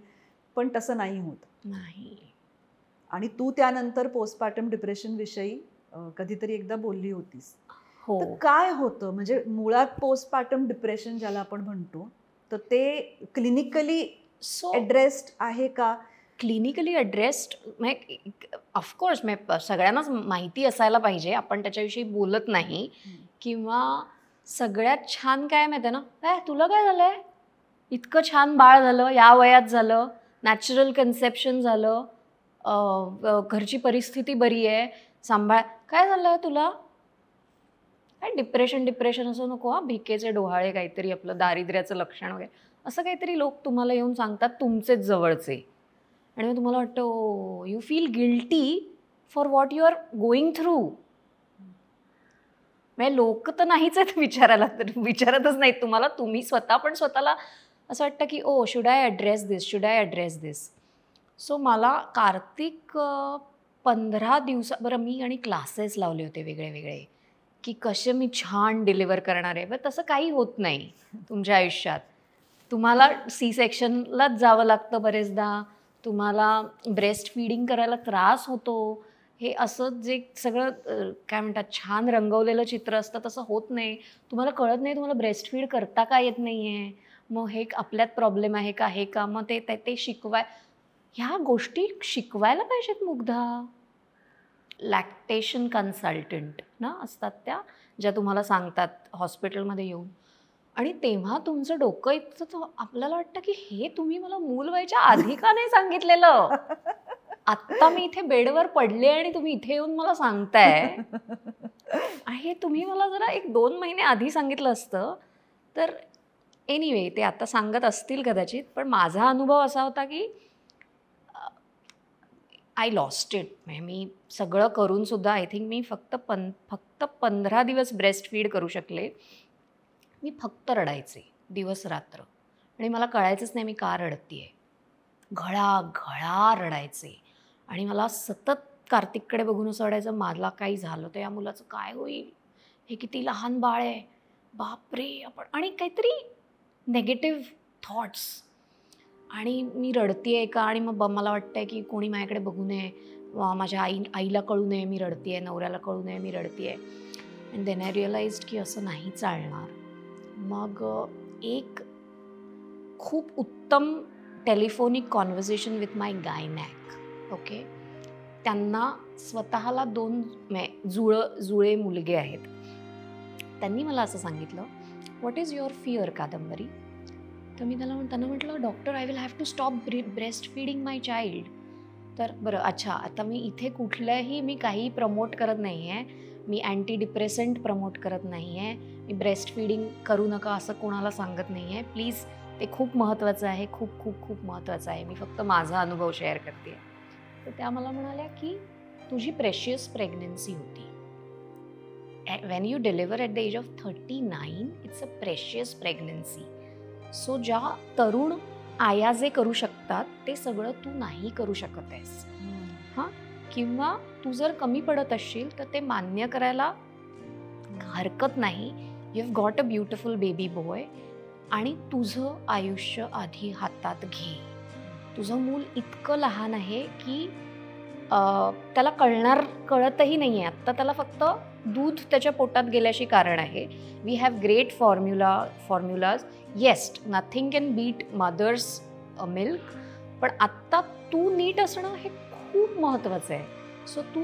पण तसं नाही होत नाही आणि तू त्यानंतर पोस्टमार्टम डिप्रेशन विषयी कधीतरी एकदा बोलली होतीस हो काय होतं म्हणजे मुळात पोस्टपार्टम डिप्रेशन ज्याला आपण म्हणतो तर ते क्लिनिकली सो ॲड्रेस्ड आहे का क्लिनिकली ॲड्रेस्ड ऑफकोर्स मे सगळ्यांनाच माहिती असायला पाहिजे आपण त्याच्याविषयी बोलत नाही किंवा सगळ्यात छान काय माहिती ना काय तुला काय झालं इतकं छान बाळ झालं या वयात झालं नॅचरल कन्सेप्शन झालं घरची परिस्थिती बरी आहे सांभाळ काय झालं तुला काय डिप्रेशन डिप्रेशन असं नको हा भिकेचे डोहाळे काहीतरी आपलं दारिद्र्याचं लक्षण वगैरे असं काहीतरी लोक तुम्हाला येऊन सांगतात तुमचेच जवळचे आणि मग तुम्हाला वाटतं oh you feel guilty for what you are going through म्हणजे लोक तर नाहीच आहेत विचारायला तर विचारतच नाहीत तुम्हाला तुम्ही स्वतः पण स्वतःला असं वाटतं की oh should I address this should I address this so मला कार्तिक पंधरा दिवसा बरं मी आणि क्लासेस लावले होते वेगळे वेगळे की कसे मी छान डिलिव्हर करणार आहे व तसं काही होत नाही तुमच्या आयुष्यात तुम्हाला सी सेक्शनलाच जावं लागतं बरेचदा तुम्हाला ब्रेस्ट फीडिंग करायला त्रास होतो हे असं जे सगळं काय म्हणतात छान रंगवलेलं चित्र असतं तसं होत नाही तुम्हाला कळत नाही तुम्हाला ब्रेस्ट फीड करता का येत नाही आहे मग हे आपल्यात प्रॉब्लेम आहे का हे का मग ते ते शिकवाय ह्या गोष्टी शिकवायला पाहिजेत मुग्धा लॅक्टेशन कन्सल्टंट ना असतात त्या ज्या तुम्हाला सांगतात हॉस्पिटलमध्ये येऊन आणि तेव्हा तुमचं डोकं इतकं आपल्याला वाटतं की हे तुम्ही मला मूल व्हायच्या आधी का नाही सांगितलेलं आत्ता मी इथे बेडवर पडले आणि तुम्ही इथे येऊन मला सांगताय हे तुम्ही मला जरा एक दोन महिने आधी सांगितलं असतं तर एनिवे anyway, ते आता सांगत असतील कदाचित पण माझा अनुभव असा होता की आय लॉस्ट इट म्हणजे मी सगळं करूनसुद्धा आय थिंक मी फक्त पं फक्त पंधरा दिवस ब्रेस्ट फीड करू शकले मी फक्त रडायचे दिवस रात्र आणि मला कळायचंच नाही मी का रडती आहे घळा घळा रडायचे आणि मला सतत कार्तिककडे बघून असं रडायचं मला काही झालं तर या मुलाचं काय होईल हे किती लहान बाळ आहे बापरे आपण आणि काहीतरी नेगेटिव्ह थॉट्स आणि मी रडती आहे का आणि मग मला वाटतंय की कोणी माझ्याकडे बघू नये माझ्या आई आईला कळू नये मी रडती आहे नवऱ्याला कळू नये मी रडती आहे अँड देन आय रिअलाइज की असं नाही चालणार मग एक खूप उत्तम telephonic conversation with my gynaec okay त्यांना स्वतःला दोन मॅ जुळं जुळे मुलगे आहेत त्यांनी मला असं सांगितलं व्हॉट इज युअर फिअर कादंबरी तर मी त्याला त्यांना म्हटलं doctor I will have to stop breast feeding my child तर बरं अच्छा आता मी इथे कुठलंही मी काही प्रमोट करत नाही आहे मी अँटी डिप्रेसंट प्रमोट करत नाही आहे मी ब्रेस्ट फीडिंग करू नका असं कोणाला सांगत नाही आहे प्लीज ते खूप महत्त्वाचं आहे खूप खूप खूप महत्त्वाचं आहे मी फक्त माझा अनुभव शेअर करते तर त्या मला म्हणाल्या की तुझी प्रेशियस प्रेग्नन्सी होती when you deliver at the age of thirty nine it's a precious pregnancy so ज्या तरुण आया जे करू शकतात ते सगळं तू नाही करू शकत आहेस हां किंवा तू जर कमी पडत असशील तर ते मान्य करायला हरकत नाही you have got a beautiful baby boy आणि तुझं आयुष्य आधी हातात घे तुझं मूल इतकं लहान आहे की त्याला कळणार कळतही नाही आहे आत्ता त्याला फक्त दूध त्याच्या पोटात गेल्याशी कारण आहे we have great formula formulas yet nothing can beat mother's milk पण आत्ता तू नीट असणं हे खूप महत्त्वाचं आहे सो तू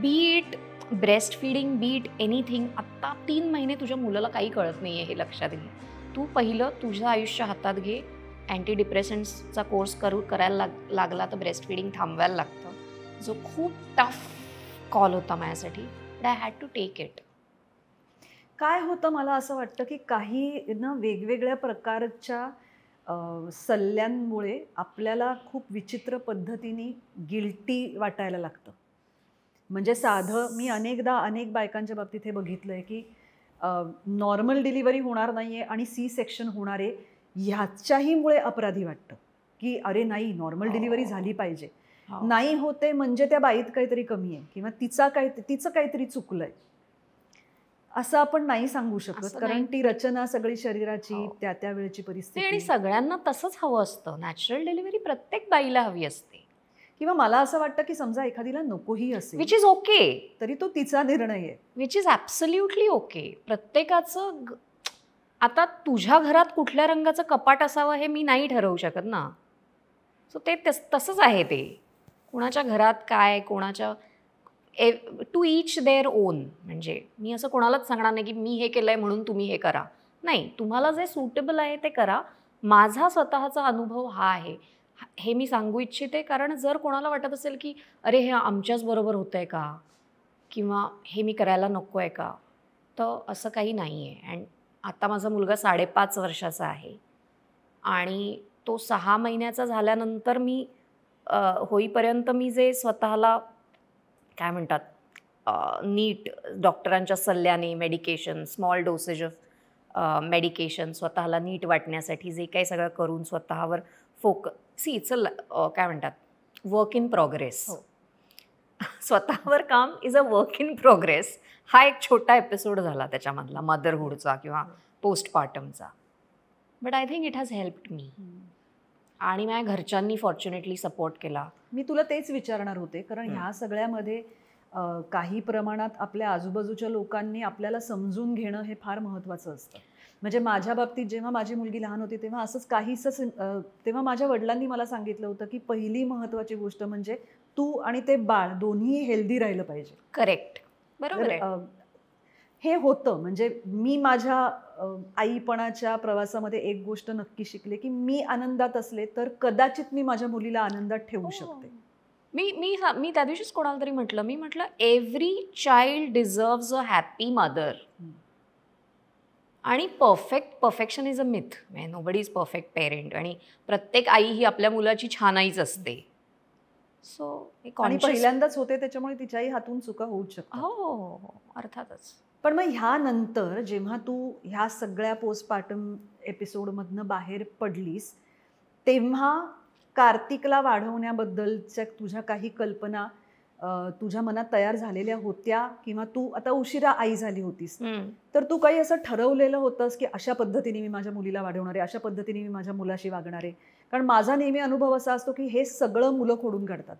beat breast feeding beat anything आत्ता तीन महिने तुझ्या मुलाला काही कळत नाही आहे हे लक्षात घे तू पहिलं तुझं आयुष्य हातात घे अँटी डिप्रेशन्सचा कोर्स करू करायला लाग लागला तर ब्रेस्ट फिडिंग थांबवायला लागतं जो खूप टफ कॉल होता माझ्यासाठी but I had to take it काय होतं मला असं वाटतं की काही ना वेगवेगळ्या प्रकारच्या सल्ल्यांमुळे आपल्याला खूप विचित्र पद्धतीने गिल्टी वाटायला लागतं म्हणजे साधं मी अनेकदा अनेक बायकांच्या बाबतीत हे बघितलं आहे की नॉर्मल डिलिव्हरी होणार नाही आहे आणि सी सेक्शन होणार आहे मुळे अपराधी वाटतं की अरे नाही नॉर्मल डिलिव्हरी हो. झाली पाहिजे हो. नाही होते म्हणजे त्या बाईत काहीतरी कमी आहे किंवा तिचा काही तिचं काहीतरी चुकलंय असं आपण नाही सांगू शकत कारण ती रचना सगळी शरीराची हो. त्या त्या वेळेची परिस्थिती आणि सगळ्यांना तसंच हवं असतं नॅचरल डिलिव्हरी प्रत्येक बाईला हवी असते किंवा मला असं वाटतं की समजा एखादीला नकोही असेल विच इज ओके तरी तो तिचा निर्णय आहे विच इज ॲब्सल्युटली ओके प्रत्येकाचं आता तुझ्या घरात कुठल्या रंगाचं कपाट असावं हे मी नाही ठरवू शकत ना सो ते तस तसंच आहे ते कोणाच्या घरात काय कोणाच्या uh to each their own म्हणजे मी असं कोणालाच सांगणार नाही की मी हे केलं आहे म्हणून तुम्ही हे करा नाही तुम्हाला जे सुटेबल आहे ते करा माझा स्वतःचा अनुभव हा आहे हे मी सांगू इच्छिते कारण जर कोणाला वाटत असेल की अरे हे आमच्याच बरोबर होतं आहे का किंवा हे मी करायला नको आहे का तर असं काही नाही आहे अँड आता माझा मुलगा साडेपाच वर्षाचा आहे आणि तो सहा महिन्याचा झाल्यानंतर मी होईपर्यंत मी जे स्वतःला काय म्हणतात नीट डॉक्टरांच्या सल्ल्याने medication small dosage of medication स्वतःला नीट वाटण्यासाठी जे काही सगळं करून स्वतःवर फोक सी इट्स अ काय म्हणतात वर्क इन प्रोग्रेस स्वतःवर काम is a work in progress हा एक छोटा एपिसोड झाला त्याच्यामधला मदरहूडचा किंवा पोस्टपार्टमचा but I think it has helped me आणि माझ्या घरच्यांनी फॉर्च्युनेटली सपोर्ट केला मी तुला तेच विचारणार होते कारण ह्या सगळ्यामध्ये काही प्रमाणात आपल्या आजूबाजूच्या लोकांनी आपल्याला समजून घेणं हे फार महत्त्वाचं असतं म्हणजे माझ्या बाबतीत जेव्हा माझी मुलगी लहान होती तेव्हा असंच काहीस तेव्हा माझ्या वडिलांनी मला सांगितलं होतं की पहिली महत्त्वाची गोष्ट म्हणजे तू आणि ते बाळ दोन्ही हेल्दी राहिलं पाहिजे करेक्ट बरोबर हे होतं म्हणजे मी माझ्या आईपणाच्या प्रवासामध्ये एक गोष्ट नक्की शिकले की मी आनंदात असले तर कदाचित मी माझ्या मुलीला आनंदात ठेवू हो. शकते मी मी हा मी त्या दिवशीच कोणाला तरी म्हटलं मी म्हटलं every child deserves a happy mother आणि perfect perfection is a myth nobody is perfect parent आणि प्रत्येक आई ही आपल्या मुलाची छान आईच असते सो आणि पहिल्यांदाच होते त्याच्यामुळे तिच्याही हातून चुका होऊ शकतात हो अर्थातच पण मग ह्यानंतर जेव्हा तू ह्या सगळ्या पोस्टपार्टम एपिसोडमधनं बाहेर पडलीस तेव्हा कार्तिकला वाढवण्याबद्दलच्या तुझ्या काही कल्पना तुझ्या मनात तयार झालेल्या होत्या किंवा तू आता उशिरा आई झाली होतीस तर तू काही असं ठरवलेलं होतंस की अशा पद्धतीने मी माझ्या मुलीला वाढवणार आहे अशा पद्धतीने मी माझ्या मुलाशी वागणार आहे कारण माझा नेहमी अनुभव असा असतो की हे सगळं मुलं खोडून काढतात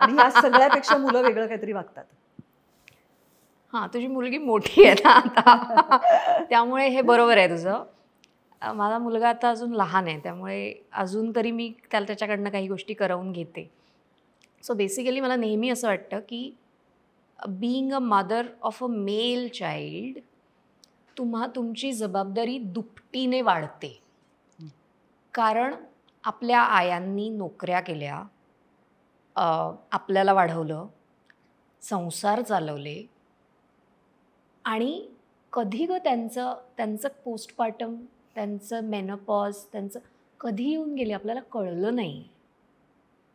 आणि सगळ्यापेक्षा मुलं वेगळं काहीतरी वागतात हां तुझी मुलगी मोठी आहे ना आता त्यामुळे हे बरोबर आहे तुझं माझा मुलगा आता अजून लहान आहे त्यामुळे अजून तरी मी त्याला त्याच्याकडनं काही गोष्टी करवून घेते सो बेसिकली मला नेहमी असं वाटतं की being a mother of a male child तुम्हा तुमची जबाबदारी दुपटीने वाढते कारण आपल्या आयांनी नोकऱ्या केल्या आपल्याला वाढवलं संसार चालवले आणि कधी ग त्यांचं त्यांचं पोस्टपार्टम त्यांचं मेनपॉज त्यांचं कधी येऊन गेले आपल्याला कळलं नाही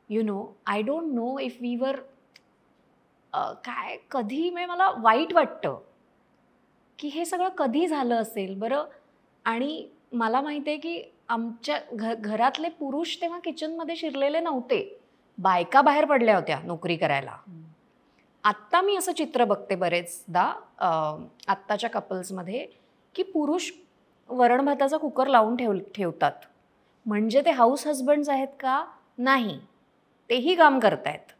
you know I don't know if we were काय कधी म्हणजे मला वाईट वाटतं की हे सगळं कधी झालं असेल बरं आणि मला माहिती आहे की आमच्या घ घरातले पुरुष तेव्हा किचनमध्ये शिरलेले नव्हते बायका बाहेर पडल्या होत्या नोकरी करायला आत्ता मी असं चित्र बघते बरेचदा आत्ताच्या कपल्समध्ये की पुरुष वरण भाताचा कुकर लावून ठेव ठेवतात म्हणजे ते हाऊस हजबंड्स आहेत का नाही तेही काम करतायत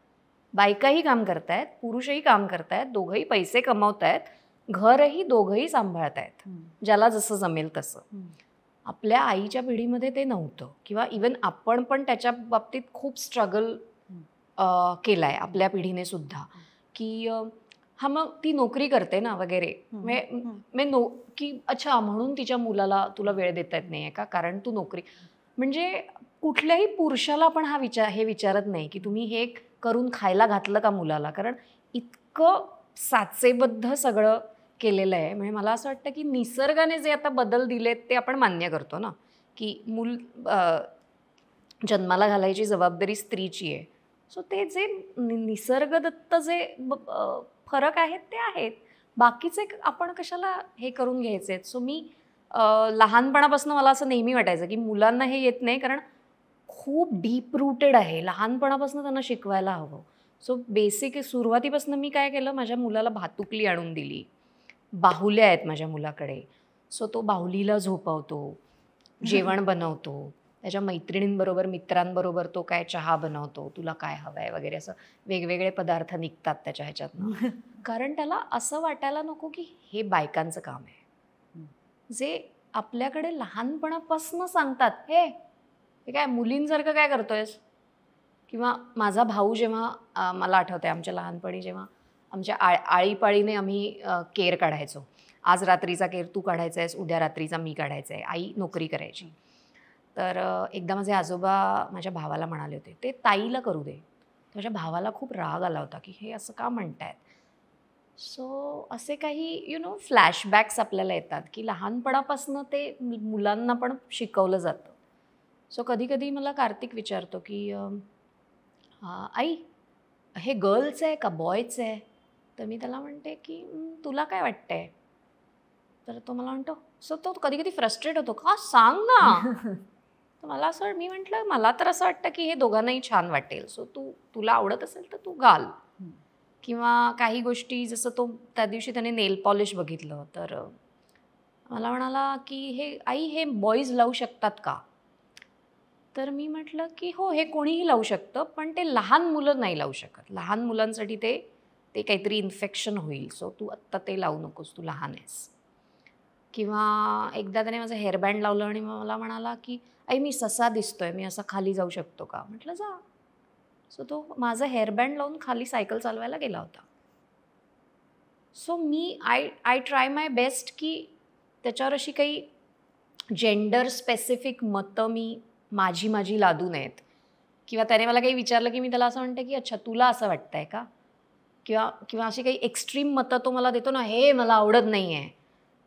बायकाही काम करतायत पुरुषही काम करतायत दोघंही पैसे कमवतायत घरही दोघंही सांभाळतायत ज्याला जसं जमेल तसं आपल्या आईच्या पिढीमध्ये ते नव्हतं किंवा इवन आपण पण त्याच्या बाबतीत खूप स्ट्रगल केलाय आहे आपल्या पिढीने सुद्धा की हा मग ती नोकरी करते ना वगैरे मे नो की अच्छा म्हणून तिच्या मुलाला तुला वेळ देता येत नाही आहे का कारण तू नोकरी म्हणजे कुठल्याही पुरुषाला पण हा विचार हे विचारत नाही की तुम्ही हे करून खायला घातलं का मुलाला कारण इतकं साचेबद्ध सगळं केलेलं आहे म्हणजे मला असं वाटतं की निसर्गाने जे आता बदल दिलेत ते आपण मान्य करतो ना की मूल जन्माला घालायची जबाबदारी स्त्रीची आहे सो ते जे निसर्गदत्त जे फरक आहेत ते आहेत बाकीचे आपण कशाला हे करून घ्यायचे आहेत सो मी लहानपणापासून मला असं नेहमी वाटायचं की मुलांना हे येत नाही कारण खूप डीप रूटेड आहे लहानपणापासून त्यांना शिकवायला हवं सो बेसिक सुरुवातीपासून मी काय केलं माझ्या मुलाला भातुकली आणून दिली बाहुल्या आहेत माझ्या मुलाकडे सो तो बाहुलीला झोपवतो जेवण बनवतो त्याच्या मैत्रिणींबरोबर मित्रांबरोबर तो काय चहा बनवतो तुला काय हवं आहे वगैरे असं वेगवेगळे पदार्थ निघतात त्याच्या ह्याच्यातनं कारण त्याला असं वाटायला नको की हे बायकांचं काम आहे जे आपल्याकडे लहानपणापासून सांगतात हे हे काय मुलींसारखं काय करतोयस किंवा माझा भाऊ जेव्हा मला आठवतंय आमच्या लहानपणी जेव्हा आमच्या आ आळीपाळीने आम्ही केअर काढायचो आज रात्रीचा केअर तू काढायचा आहेस उद्या रात्रीचा मी काढायचा आहे आई नोकरी करायची तर एकदा माझे आजोबा माझ्या भावाला म्हणाले होते ते ताईला करू दे माझ्या भावाला खूप राग आला होता की हे असं का म्हणतायत सो असे काही यु नो फ्लॅशबॅक्स आपल्याला येतात की लहानपणापासून ते मुलांना पण शिकवलं जातं सो कधीकधी मला कार्तिक विचारतो की आई हे गर्ल्स आहे का बॉयच आहे तर मी त्याला म्हणते की तुला काय वाटतंय तर तो मला म्हणतो सो तो कधी कधी फ्रस्ट्रेट होतो का सांग ना तर मला असं मी म्हटलं मला तर असं वाटतं की हे दोघांनाही छान वाटेल सो तू तुला आवडत असेल तर तू घाल किंवा काही गोष्टी जसं तो त्या दिवशी त्याने नेल पॉलिश बघितलं तर मला म्हणाला की हे आई हे बॉईज लावू शकतात का तर मी म्हटलं की हो हे कोणीही लावू शकतं पण ते लहान मुलं नाही लावू शकत लहान मुलांसाठी ते ते काहीतरी इन्फेक्शन होईल सो तू आत्ता ते लावू नकोस तू लहान आहेस किंवा एकदा त्याने माझं हेअरबँड लावलं आणि मला म्हणाला की आई मी ससा दिसतोय मी असा खाली जाऊ शकतो का म्हटलं जा सो तो माझं हेअरबँड लावून खाली सायकल चालवायला गेला होता सो मी I I try my best की त्याच्यावर अशी काही जेंडर स्पेसिफिक मतं मी माझी माझी लादू नयेत किंवा त्याने मला काही विचारलं की मी त्याला असं म्हणते की अच्छा तुला असं वाटतंय का किंवा किंवा अशी काही एक्स्ट्रीम मतं तो मला देतो ना हे मला आवडत नाही आहे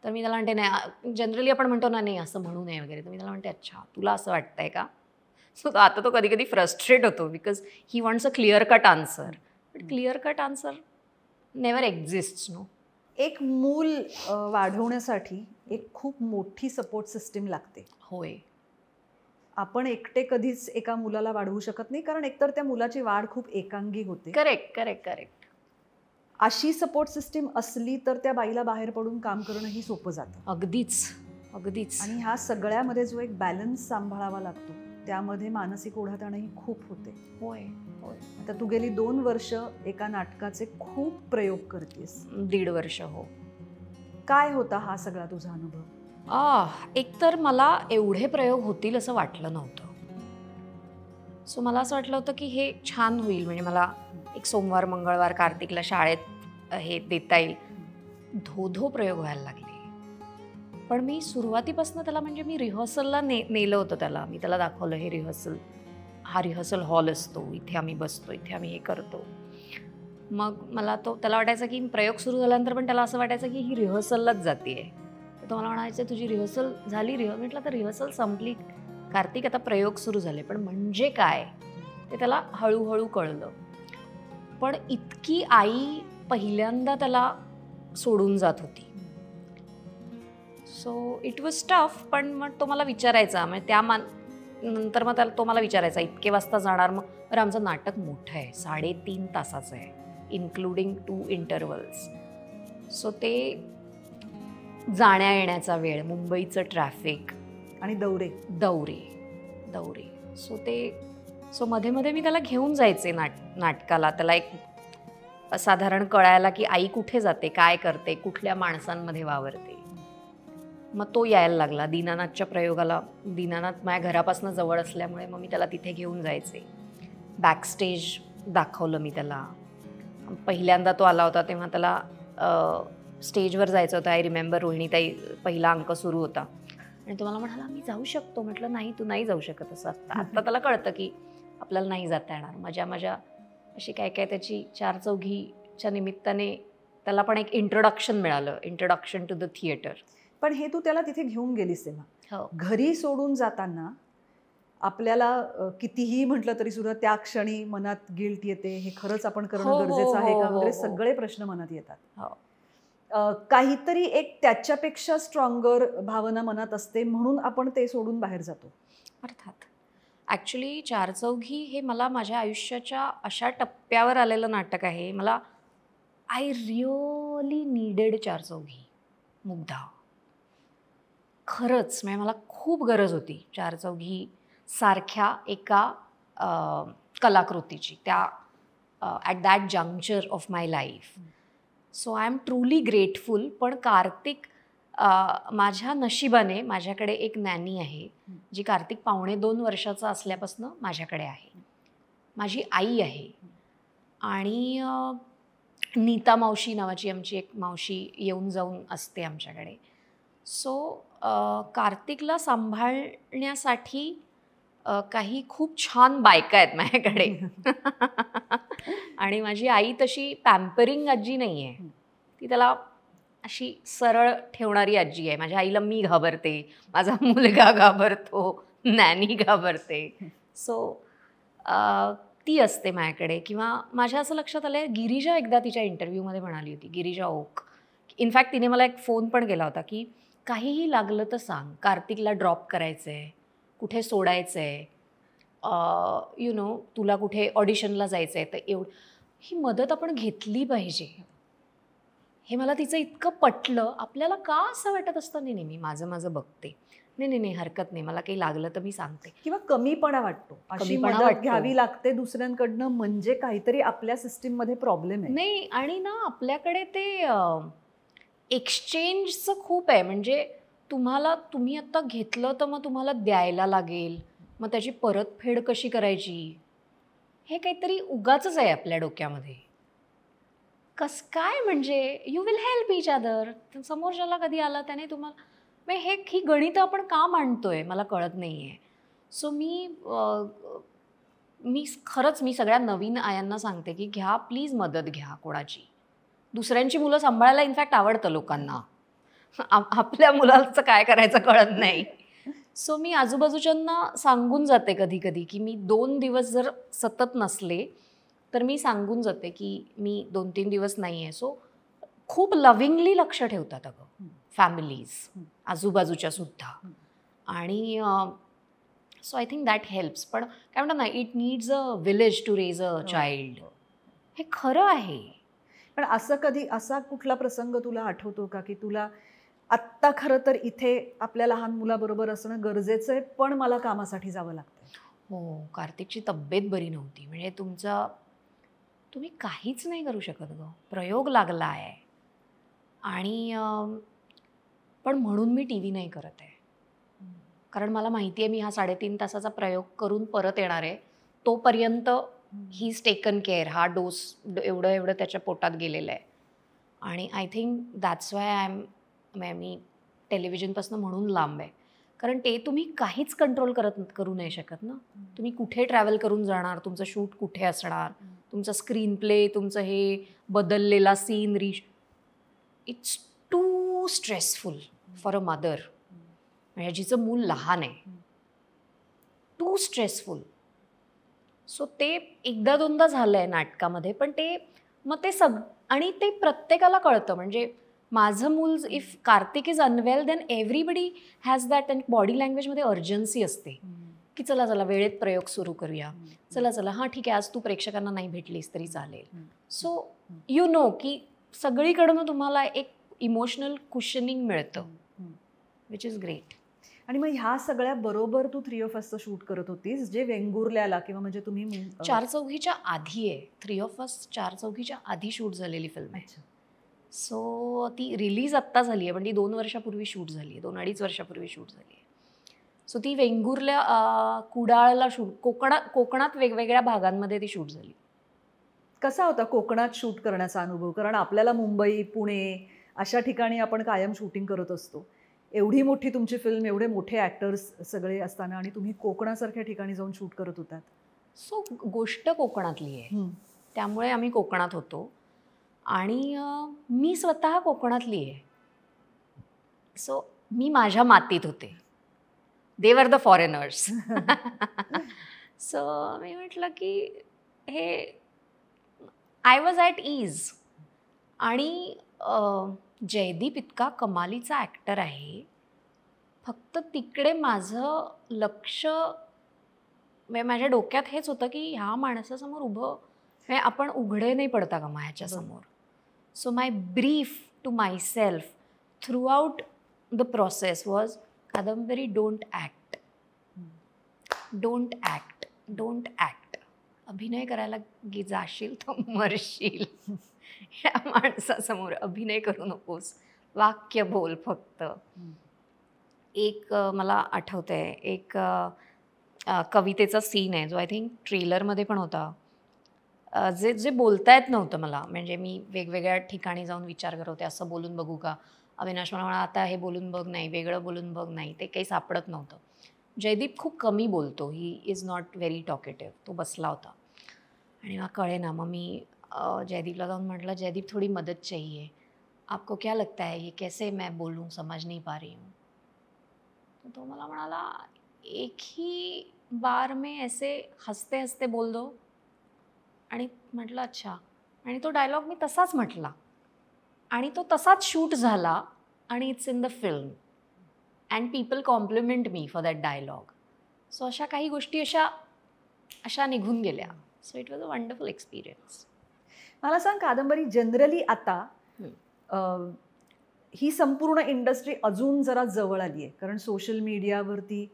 तर मी त्याला म्हणते नाही जनरली आपण म्हणतो ना नाही असं म्हणू नये वगैरे तर मी त्याला म्हणते अच्छा तुला असं वाटतं आहे का सो आता तो कधी कधी फ्रस्ट्रेट होतो because he wants a clear cut answer but clear cut answer never exist no एक मूल वाढवण्यासाठी एक खूप मोठी सपोर्ट सिस्टीम लागते होय आपण एकटे कधीच एका मुलाला वाढवू शकत नाही कारण एकतर त्या मुलाची वाढ खूप एकांगी होते करेक्ट करेक्ट करेक्ट अशी सपोर्ट सिस्टीम असली तर त्या बाईला बाहेर पडून काम करणं सोपं जातं अगदीच अगदीच आणि ह्या सगळ्यामध्ये जो एक बॅलन्स सांभाळावा लागतो त्यामध्ये मानसिक ओढाताणही खूप होते होय होय आता तू गेली दोन वर्ष एका नाटकाचे खूप प्रयोग करतेस दीड वर्ष हो काय होता हा सगळा तुझा अनुभव एकतर मला एवढे प्रयोग होतील असं वाटलं नव्हतं सो मला असं वाटलं होतं की हे छान होईल म्हणजे मला एक सोमवार मंगळवार कार्तिकला शाळेत हे देता येईल धोधो प्रयोग व्हायला लागले पण मी सुरुवातीपासून त्याला म्हणजे मी रिहर्सलला ने नेलं होतं त्याला मी त्याला दाखवलं हे रिहर्सल हा रिहर्सल हॉल असतो इथे आम्ही बसतो इथे आम्ही हे करतो मग मला तो त्याला वाटायचं की प्रयोग सुरू झाल्यानंतर पण त्याला असं वाटायचं की ही रिहर्सललाच जाते आहे तो मला म्हणायचं तुझी रिहर्सल झाली रिह म्हटलं तर रिहर्सल संपली कार्तिक आता प्रयोग सुरू झाले पण म्हणजे काय ते त्याला हळूहळू कळलं पण इतकी आई पहिल्यांदा त्याला सोडून जात होती सो इट वॉज टफ पण मग तो मला विचारायचा म्हणजे त्या मान नंतर मग त्याला तो मला विचारायचा इतके वाजता जाणार मग अरे आमचं नाटक मोठं आहे साडेतीन तासाचं आहे इन्क्लुडिंग टू इंटरवल्स सो ते जाण्या येण्याचा वेळ मुंबईचं ट्रॅफिक आणि दौरे दौरे दौरे सो ते सो मध्ये मध्ये मी त्याला घेऊन जायचे नाट नाटकाला त्याला एक साधारण कळायला की आई कुठे जाते काय करते कुठल्या माणसांमध्ये वावरते मग तो यायला लागला दीनानाथच्या प्रयोगाला दीनानाथ माझ्या घरापासून जवळ असल्यामुळे मग मी त्याला तिथे घेऊन जायचे बॅकस्टेज दाखवलं मी त्याला पहिल्यांदा तो आला होता तेव्हा त्याला स्टेजवर जायचं होतं आय रिमेंबर रोहिणीताई पहिला अंक सुरू होता आणि तुम्हाला म्हणाला मी जाऊ शकतो म्हटलं नाही तू नाही जाऊ शकत असं आत्ता आत्ता त्याला कळतं की आपल्याला नाही जाता येणार मजा मजा अशी काय काय त्याची चार चौघीच्या निमित्ताने त्याला पण एक इंट्रोडक्शन मिळालं इंट्रोडक्शन टू द थिएटर पण हे तू त्याला तिथे घेऊन गेलीस तेव्हा हो. घरी सोडून जाताना आपल्याला कितीही म्हटलं तरी सुद्धा त्या क्षणी मनात गिल्ट येते हे खरंच आपण करणं हो, हो, गरजेचं आहे का वगैरे सगळे प्रश्न मनात येतात काहीतरी एक त्याच्यापेक्षा स्ट्रॉंगर भावना मनात असते म्हणून आपण ते सोडून बाहेर जातो अर्थात ॲक्च्युली चारचौघी हे मला माझ्या आयुष्याच्या अशा टप्प्यावर आलेलं नाटक आहे मला I really needed Charchaughi Mugdha खरंच म्हणजे मला खूप गरज होती चारचौघी सारख्या एका कलाकृतीची त्या at that juncture of my life so I am truly grateful पण कार्तिक माझ्या नशिबाने माझ्याकडे एक नॅनी आहे जी कार्तिक पावणे दोन वर्षाचा असल्यापासून माझ्याकडे आहे माझी आई आहे आणि नीता मावशी नावाची आमची एक मावशी येऊन जाऊन असते आमच्याकडे सो कार्तिकला सांभाळण्यासाठी काही खूप छान बायका आहेत माझ्याकडे आणि माझी आई तशी पॅम्परिंग आजी नाही आहे ती त्याला अशी सरळ ठेवणारी आजी आहे माझ्या आईला मी घाबरते माझा मुलगा घाबरतो नॅनी घाबरते सो ती असते माझ्याकडे किंवा माझ्या असं लक्षात आलं आहे गिरिजा एकदा तिच्या इंटरव्ह्यूमध्ये म्हणाली होती गिरिजा ओक इनफॅक्ट तिने मला एक फोन पण केला होता की काहीही लागलं तर सांग कार्तिकला ड्रॉप करायचं आहे कुठे सोडायचं आहे यु नो तुला कुठे ऑडिशनला जायचं आहे तर एवढं ही मदत आपण घेतली पाहिजे हे मला तिचं इतकं पटलं आपल्याला का असं वाटत असतं नाही नाही मी माझं माझं बघते नाही नाही नाही हरकत नाही मला काही लागलं तर मी सांगते किंवा कमीपणा वाटतो कमीपणा घ्यावी लागते दुसऱ्यांकडनं म्हणजे काहीतरी आपल्या सिस्टीममध्ये प्रॉब्लेम आहे नाही आणि ना आपल्याकडे ते एक्सचेंजचं खूप आहे म्हणजे तुम्हाला तुम्ही आत्ता घेतलं तर मग तुम्हाला द्यायला लागेल मग त्याची परतफेड कशी करायची हे काहीतरी उगाचच आहे आपल्या डोक्यामध्ये कस काय म्हणजे you will help each other समोर ज्याला कधी आला त्याने तुम्हाला मग हे ही गणितं आपण का आहे मला कळत नाही आहे सो मी मी खरंच मी सगळ्या नवीन आयांना सांगते की घ्या प्लीज मदत घ्या कोणाची दुसऱ्यांची मुलं सांभाळायला इनफॅक्ट आवडतं लोकांना आपल्या मुलाचं काय करायचं कळत नाही सो मी आजूबाजूच्यांना सांगून जाते कधी कधी की मी दोन दिवस जर सतत नसले तर मी सांगून जाते की मी दोन तीन दिवस नाही आहे सो खूप लव्हिंगली लक्ष ठेवतात अगं फॅमिलीज आजूबाजूच्या सुद्धा आणि so I think that helps पण काय म्हणतात ना it needs a village to raise a child हे खरं आहे पण असं कधी असा कुठला प्रसंग तुला आठवतो का की तुला आत्ता खरं तर इथे आपल्या लहान मुलाबरोबर असणं गरजेचं आहे पण मला कामासाठी जावं लागतं हो कार्तिकची तब्येत बरी नव्हती म्हणजे तुमचा तुम्ही काहीच नाही करू शकत ग प्रयोग लागला आहे आणि पण म्हणून मी टी व्ही नाही करत आहे कारण मला माहिती आहे मी हा साडेतीन तासाचा प्रयोग करून परत येणार आहे तोपर्यंत ही टेकन केअर हा डोस एवढं एवढं त्याच्या पोटात गेलेलं आहे आणि I think that's why I am मी टेलिव्हिजनपासून म्हणून लांब आहे कारण ते तुम्ही काहीच कंट्रोल करत करू नाही शकत ना तुम्ही कुठे ट्रॅव्हल करून जाणार तुमचं शूट कुठे असणार तुमचा स्क्रीन प्ले तुमचं हे बदललेला scenery it's too stressful for a mother म्हणजे जिचं मूल लहान आहे टू स्ट्रेसफुल सो ते एकदा दोनदा झालं आहे नाटकामध्ये पण ते मग ते सग आणि ते प्रत्येकाला कळतं म्हणजे माझं मूल if Kartik is unwell then everybody has that and body लँग्वेजमध्ये अर्जन्सी असते की चला चला वेळेत प्रयोग सुरू करूया चला चला हां ठीक आहे आज तू प्रेक्षकांना नाही भेटलीस तरी चालेल सो यू नो की सगळीकडनं तुम्हाला एक इमोशनल कुशनिंग मिळतं विच इज ग्रेट आणि मग ह्या सगळ्या बरोबर तू थ्री ऑफ असं शूट करत होतीस जे वेंगुर्ल्याला किंवा म्हणजे तुम्ही चार चौघीच्या आधी आहे थ्री ऑफ अस चार चौघीच्या आधी शूट झालेली फिल्म आहे सो ती रिलीज आत्ता झाली आहे पण ती दोन वर्षापूर्वी शूट झाली आहे दोन अडीच वर्षापूर्वी शूट झाली आहे सो ती वेंगुर्ल्या कुडाळला शूट कोकणात कोकणात वेगवेगळ्या भागांमध्ये ती शूट झाली कसा होता कोकणात शूट करण्याचा अनुभव कारण आपल्याला मुंबई पुणे अशा ठिकाणी आपण कायम शूटिंग करत असतो एवढी मोठी तुमची फिल्म एवढे मोठे ॲक्टर्स सगळे असताना आणि तुम्ही कोकणासारख्या ठिकाणी जाऊन शूट करत होतात सो गोष्ट कोकणातली आहे त्यामुळे आम्ही कोकणात होतो आणि मी स्वतः कोकणातली आहे सो मी माझ्या मातीत होते दे वर द फॉरेनर्स सो मी म्हटलं की हे आय वॉज ॲट इज आणि जयदीप इतका कमालीचा ॲक्टर आहे फक्त तिकडे माझं लक्ष म्हणजे माझ्या डोक्यात हेच होतं की ह्या माणसासमोर उभं म्हणजे आपण उघडे नाही पडता का ह्याच्यासमोर so my brief to my self throughout the process was Kadambari don't act don't act don't act अभिनय करायला गे जाशील तर मरशील या माणसासमोर अभिनय करू नकोस वाक्य बोल फक्त एक मला आठवतं आहे एक कवितेचा सीन आहे जो आय थिंक ट्रेलरमध्ये पण होता जे जे बोलता येत नव्हतं मला म्हणजे मी वेगवेगळ्या ठिकाणी जाऊन विचार करत असं बोलून बघू का अविनाश मला म्हणा आता हे बोलून बघ नाही वेगळं बोलून बघ नाही ते काही सापडत नव्हतं जयदीप खूप कमी बोलतो he is not very talkative तो बसला होता आणि मला कळे ना मग मी जयदीपला जाऊन म्हटलं जयदीप थोडी मदत चाहिए आपको क्या लगता है ये कैसे मैं बोलू समझ नहीं पा रही हूँ तो, तो मला म्हणाला एक ही बार में ऐसे हसते हसते बोल दो आणि म्हटलं अच्छा आणि तो डायलॉग मी तसाच म्हटला आणि तो तसाच शूट झाला आणि it's in the film and people compliment me for that dialogue so अशा काही गोष्टी अशा अशा निघून गेल्या so it was a wonderful experience मला सांग कादंबरी जनरली आता ही संपूर्ण इंडस्ट्री अजून जरा जवळ आली आहे कारण सोशल मीडियावरती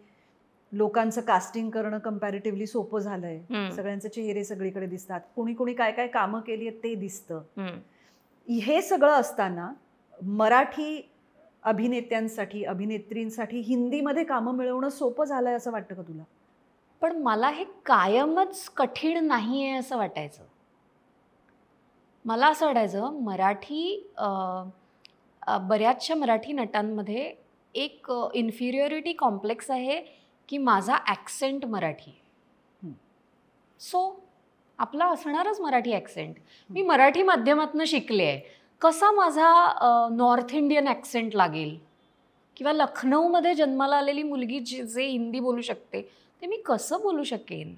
लोकांचं कास्टिंग करणं कम्पॅरेटिव्हली सोपं झालंय सगळ्यांचे चेहरे सगळीकडे दिसतात कोणी कोणी काय काय कामं केली आहेत ते दिसतं हे सगळं असताना मराठी अभिनेत्यांसाठी अभिनेत्रींसाठी हिंदीमध्ये कामं मिळवणं सोपं झालं आहे असं वाटतं का तुला पण मला हे कायमच कठीण नाही आहे असं वाटायचं मला असं वाटायचं मराठी बऱ्याचशा मराठी नटांमध्ये एक इन्फिरियोरिटी कॉम्प्लेक्स आहे की माझा ॲक्सेंट मराठी सो आपला असणारच मराठी ॲक्सेंट मी मराठी माध्यमातून शिकले आहे कसा माझा नॉर्थ इंडियन ॲक्सेंट लागेल किंवा लखनौमध्ये जन्माला आलेली मुलगी जी जे हिंदी बोलू शकते ते मी कसं बोलू शकेन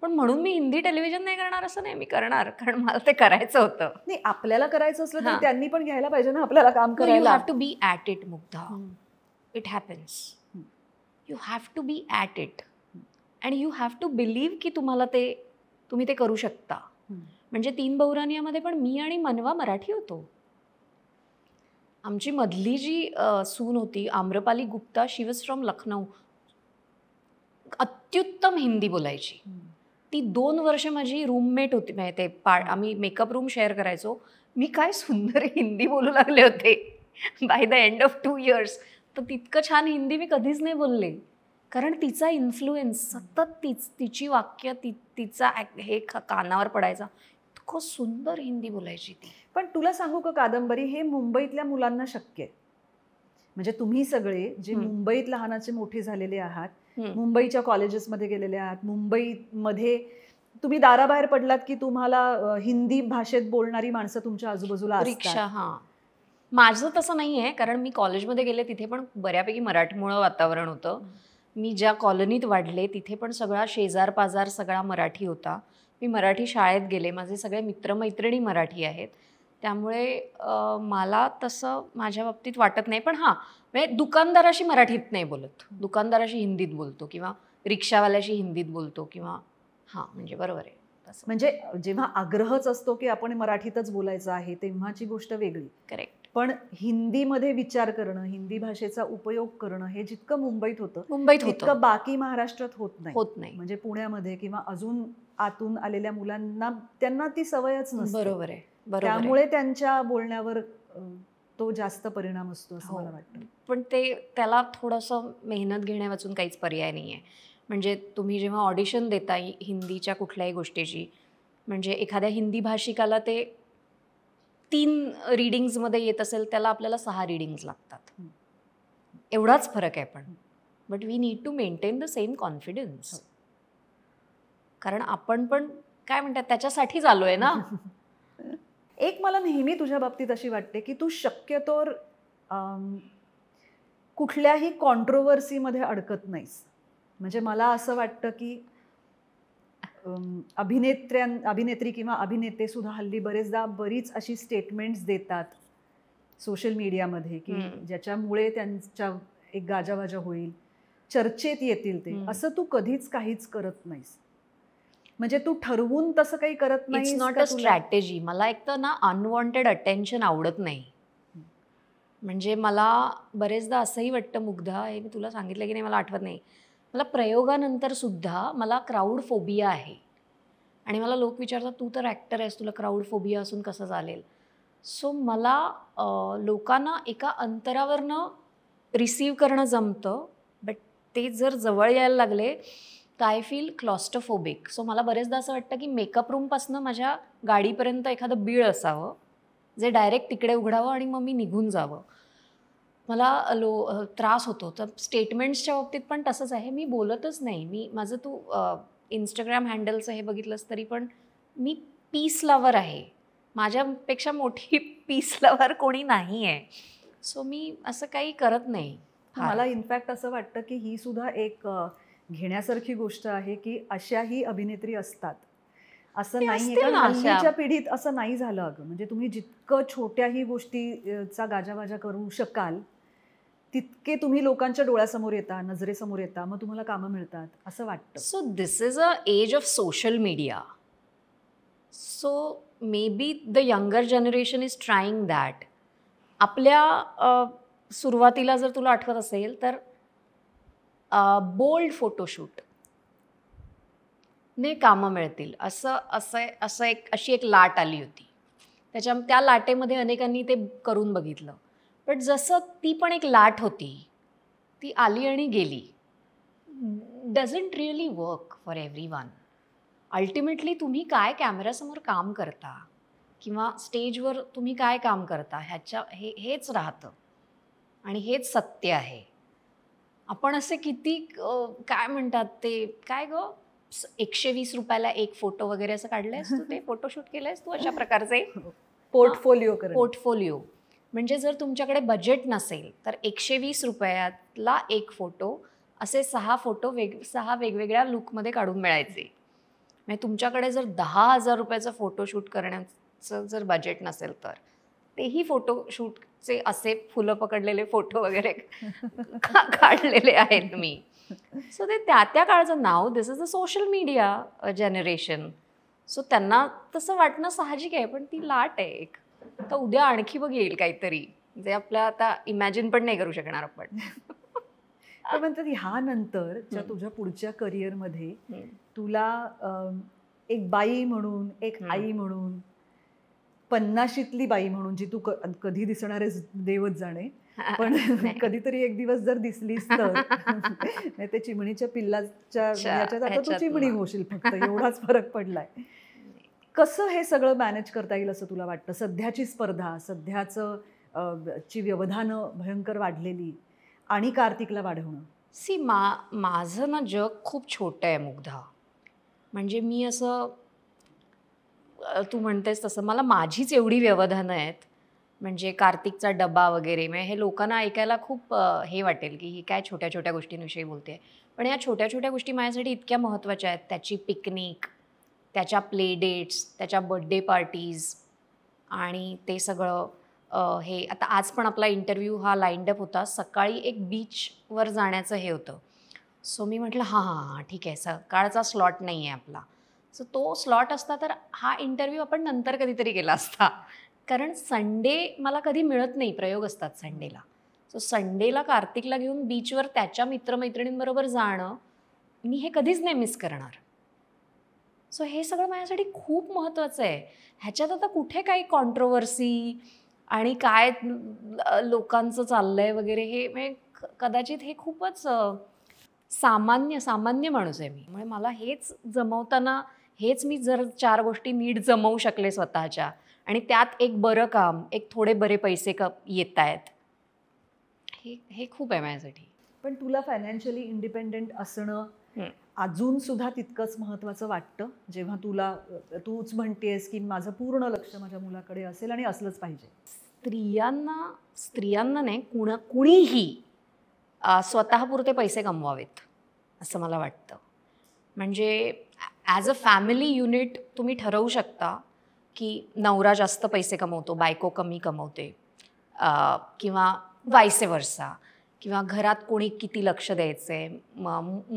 पण म्हणून मी हिंदी टेलिव्हिजन नाही करणार असं नाही मी करणार कारण मला ते करायचं होतं नाही आपल्याला करायचं असलं तर त्यांनी पण घ्यायला पाहिजे ना आपल्याला काम करायला have to be at it Mugdha it happens you have to be at it and you have to believe की तुम्हाला ते तुम्ही ते करू शकता म्हणजे तीन बहुरानियामध्ये पण मी आणि मनवा मराठी होतो आमची मधली जी सून होती Amrapali Gupta she was from Lucknow अत्युत्तम हिंदी बोलायची ती दोन वर्ष माझी रूममेट होती म्हणजे ते पा आम्ही मेकअप रूम शेअर करायचो मी काय सुंदर हिंदी बोलू लागले होते by the end of two years तर तितकं छान हिंदी मी कधीच नाही बोलले कारण तिचा इन्फ्लुएन्स सतत तिच तिची वाक्य तिचा हे कानावर पडायचा इतकं सुंदर हिंदी बोलायची ती पण तुला सांगू का कादंबरी हे मुंबईतल्या मुलांना शक्य आहे म्हणजे तुम्ही सगळे जे मुंबईत लहानाचे मोठे झालेले आहात मुंबईच्या कॉलेजेसमध्ये गेलेले आहात मुंबईमध्ये तुम्ही दाराबाहेर पडलात की तुम्हाला हिंदी भाषेत बोलणारी माणसं तुमच्या आजूबाजूला रिक्षा हां माझं तसं नाही आहे कारण मी कॉलेजमध्ये गेले तिथे पण बऱ्यापैकी मराठीमुळं वातावरण होतं मी ज्या कॉलनीत वाढले तिथे पण सगळा शेजार पाजार सगळा मराठी होता मी मराठी शाळेत गेले माझे सगळे मित्रमैत्रिणी मराठी आहेत त्यामुळे मला तसं माझ्या बाबतीत वाटत नाही पण हां म्हणजे दुकानदाराशी मराठीत नाही बोलत दुकानदाराशी हिंदीत बोलतो किंवा रिक्षावाल्याशी हिंदीत बोलतो किंवा हां म्हणजे बरोबर आहे म्हणजे जेव्हा आग्रहच असतो की आपण मराठीतच बोलायचं आहे तेव्हाची गोष्ट वेगळी करेक्ट पण हिंदीमध्ये विचार करणं हिंदी भाषेचा उपयोग करणं हे जितकं मुंबईत होतं मुंबईत बाकी महाराष्ट्रात होत नाही होत नाही म्हणजे पुण्यामध्ये किंवा अजून आतून आलेल्या मुलांना त्यांना ती सवयच नसते बरोबर आहे त्यामुळे त्यांच्या बोलण्यावर तो जास्त परिणाम असतो असं मला हो. वाटतं पण ते त्याला थोडंसं मेहनत घेण्यापासून काहीच पर्याय नाही आहे म्हणजे तुम्ही जेव्हा ऑडिशन देता हिंदीच्या कुठल्याही गोष्टीची म्हणजे एखाद्या हिंदी भाषिकाला ते तीन रिडिंग्समध्ये येत असेल त्याला आपल्याला सहा रिडिंग्ज लागतात एवढाच फरक आहे पण but we need to maintain the same confidence कारण आपण पण काय म्हणतात त्याच्यासाठीच आलो आहे ना एक मला नेहमी तुझ्या बाबतीत अशी वाटते की तू शक्यतो कुठल्याही कॉन्ट्रोवर्सीमध्ये अडकत नाहीस म्हणजे मला असं वाटतं की अभिनेत्र्यां अभिनेत्री किंवा अभिनेते सुद्धा हल्ली बरेचदा बरीच अशी स्टेटमेंट्स देतात सोशल मीडियामध्ये की ज्याच्यामुळे त्यांच्या एक गाजावाजा होईल चर्चेत येतील ते असं तू कधीच काहीच करत नाहीस म्हणजे तू ठरवून तसं काही करत नाही नॉट अ स्ट्रॅटेजी मला एक तर ना अनवॉन्टेड अटेन्शन आवडत नाही म्हणजे मला बरेचदा असंही वाटतं मुग्धा हे मी तुला सांगितलं की नाही मला आठवत नाही मला प्रयोगानंतर सुद्धा मला क्राऊड फोबिया आहे आणि मला लोक विचारतात तू तर ॲक्टर आहेस तुला क्राऊड फोबिया असून कसं चालेल सो मला लोकांना एका अंतरावरनं रिसीव करणं जमतं बट ते जर जवळ यायला लागले तर आय फील क्लॉस्टोफोबिक सो मला बरेचदा असं वाटतं की मेकअप रूमपासनं माझ्या गाडीपर्यंत एखादं बीळ असावं जे डायरेक्ट तिकडे उघडावं आणि मग मी निघून जावं मला लो त्रास होतो तर स्टेटमेंट्सच्या बाबतीत पण तसंच आहे मी बोलतच नाही मी माझं तू इंस्टाग्राम हँडलचं हे बघितलंस तरी पण मी पीस लवर आहे माझ्यापेक्षा मोठी पीस लवर कोणी नाही आहे सो मी असं काही करत नाही मला इनफॅक्ट असं वाटतं की ही सुद्धा एक घेण्यासारखी गोष्ट आहे की अशाही अभिनेत्री असतात असं नाही आजच्या पिढीत असं नाही झालं अगं म्हणजे तुम्ही जितकं छोट्याही गोष्टीचा गाजावाजा करू शकाल तितके तुम्ही लोकांच्या डोळ्यासमोर येता नजरेसमोर येता मग तुम्हाला कामं मिळतात असं वाटतं so this is a age of social media so maybe the younger generation is trying that आपल्या सुरुवातीला जर तुला आठवत असेल तर बोल्ड फोटोशूट ने कामं मिळतील असं असं असं एक अशी एक लाट आली होती त्याच्या त्या लाटेमध्ये अनेकांनी ते करून बघितलं पण जसं ती पण एक लाट होती ती आली आणि गेली doesn't really work for everyone ultimately तुम्ही काय कॅमेऱ्यासमोर काम करता किंवा स्टेजवर तुम्ही काय काम करता ह्याच्या हे हेच राहतं आणि हेच सत्य आहे आपण असे किती काय म्हणतात ते काय ग एकशे वीस रुपयाला एक फोटो वगैरे असं काढलं आहेस तू ते फोटोशूट केलं आहेस तू अशा प्रकारचे पोर्टफोलिओ हो. पोर्टफोलिओ म्हणजे जर तुमच्याकडे बजेट नसेल तर एकशे वीस रुपयातला एक फोटो असे सहा फोटो वेग सहा वेगवेगळ्या लुकमध्ये काढून मिळायचे म्हणजे तुमच्याकडे जर दहा हजार रुपयाचं फोटोशूट करण्याचं जर बजेट नसेल तर तेही फोटोशूटचे असे फुलं पकडलेले फोटो वगैरे काढलेले आहेत मी सो ते त्या त्या काळाचं नाव this is a social media generation so त्यांना तसं वाटणं साहजिक आहे पण ती लाट आहे एक तर उद्या आणखी बघ येईल काहीतरी जे आपल्या आता इमॅजिन पण नाही करू शकणार आपण म्हणतात नंतर तुझ्या पुढच्या करिअरमध्ये तुला एक बाई म्हणून एक आई म्हणून पन्नाशीतली बाई म्हणून जी तू कधी दिसणार देवच जाणे पण कधीतरी एक दिवस जर दिसलीस तर ते चिमणीच्या पिल्लाच्या चिमणी होशील फक्त एवढाच फरक पडलाय कसं हे सगळं मॅनेज करता येईल असं तुला वाटतं सध्याची स्पर्धा सध्याचं ची व्यवधानं भयंकर वाढलेली आणि कार्तिकला वाढवणं सी मा माझं ना जग खूप छोटं आहे मुग्धा म्हणजे मी असं तू म्हणतेस तसं मला माझीच एवढी व्यवधानं आहेत म्हणजे कार्तिकचा डबा वगैरे म्हणजे हे लोकांना ऐकायला खूप हे वाटेल की ही काय छोट्या छोट्या गोष्टींविषयी बोलते पण या छोट्या छोट्या गोष्टी माझ्यासाठी इतक्या महत्त्वाच्या आहेत त्याची पिकनिक त्याच्या प्ले डेट्स त्याच्या बड्डे पार्टीज आणि ते सगळं हे आता आज पण आपला इंटरव्ह्यू हा लाईंडअप होता सकाळी एक बीचवर जाण्याचं हे होतं सो मी म्हटलं हां हां हां ठीक आहे सकाळचा स्लॉट नाही आहे आपला सो तो स्लॉट असता तर हा इंटरव्ह्यू आपण नंतर कधीतरी केला असता कारण संडे मला कधी मिळत नाही प्रयोग असतात संडेला सो संडेला कार्तिकला घेऊन बीचवर त्याच्या मित्रमैत्रिणींबरोबर जाणं मी हे कधीच नाही मिस करणार सो हे सगळं माझ्यासाठी खूप महत्त्वाचं आहे ह्याच्यात आता कुठे काही कॉन्ट्रोवर्सी आणि काय लोकांचं चाललं आहे वगैरे हे म्हणजे कदाचित हे खूपच सामान्य सामान्य माणूस आहे मी म्हणजे मला हेच जमवताना हेच मी जर चार गोष्टी नीट जमवू शकले स्वतःच्या आणि त्यात एक बरं काम एक थोडे बरे पैसे क येत आहेत हे हे खूप आहे माझ्यासाठी पण तुला फायनान्शियली इंडिपेंडेंट असणं अजूनसुद्धा तितकंच महत्त्वाचं वाटतं जेव्हा तुला तूच म्हणतेस की माझं पूर्ण लक्ष माझ्या मुलाकडे असेल आणि असलंच पाहिजे स्त्रियांना स्त्रियांना नाही कुणा कुणीही स्वतःपुरते पैसे कमवावेत असं मला वाटतं म्हणजे ॲज अ फॅमिली युनिट तुम्ही ठरवू शकता की नवरा जास्त पैसे कमवतो बायको कमी कमवते किंवा वायसे किंवा घरात कोणी किती लक्ष द्यायचंय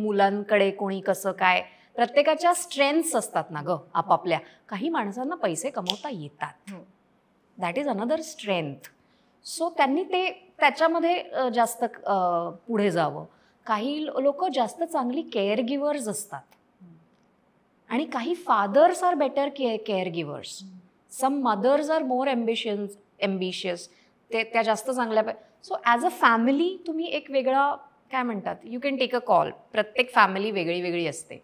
मुलांकडे कोणी कसं काय प्रत्येकाच्या स्ट्रेंथ्स असतात ना ग आपापल्या काही माणसांना पैसे कमवता येतात that is another strength so त्यांनी ते त्याच्यामध्ये जास्त पुढे जावं काही लोक जास्त चांगली केअर गिवर्स असतात आणि काही fathers are better care care givers some mothers are more ambitions ambitious ते त्या जास्त चांगल्या सो ॲज अ फॅमिली तुम्ही एक वेगळा काय म्हणतात you can take a call प्रत्येक फॅमिली वेगळी वेगळी असते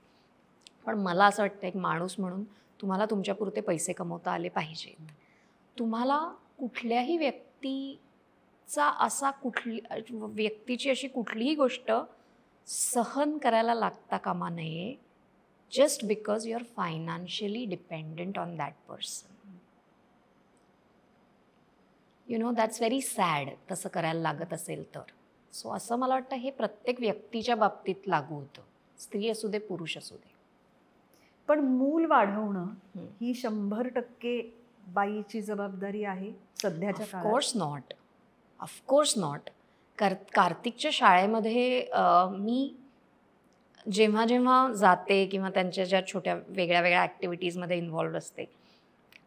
पण मला असं वाटतं एक माणूस म्हणून तुम्हाला तुमच्यापुरते पैसे कमवता आले पाहिजे तुम्हाला कुठल्याही व्यक्तीचा असा कुठली व्यक्तीची अशी कुठलीही गोष्ट सहन करायला लागता कामा नये just because you are financially dependent on that person you know that's very sad तसं करायला लागत असेल तर सो असं मला वाटतं हे प्रत्येक व्यक्तीच्या बाबतीत लागू होतं स्त्री असू दे पुरुष असू दे पण मूल वाढवणं ही शंभर टक्के बाईची जबाबदारी आहे सध्याच्या ऑफकोर्स नॉट ऑफकोर्स नॉट कार कार्तिकच्या शाळेमध्ये मी जेव्हा जेव्हा जाते किंवा त्यांच्या ज्या छोट्या वेगळ्या वेगळ्या ॲक्टिव्हिटीजमध्ये इन्व्हॉल्व असते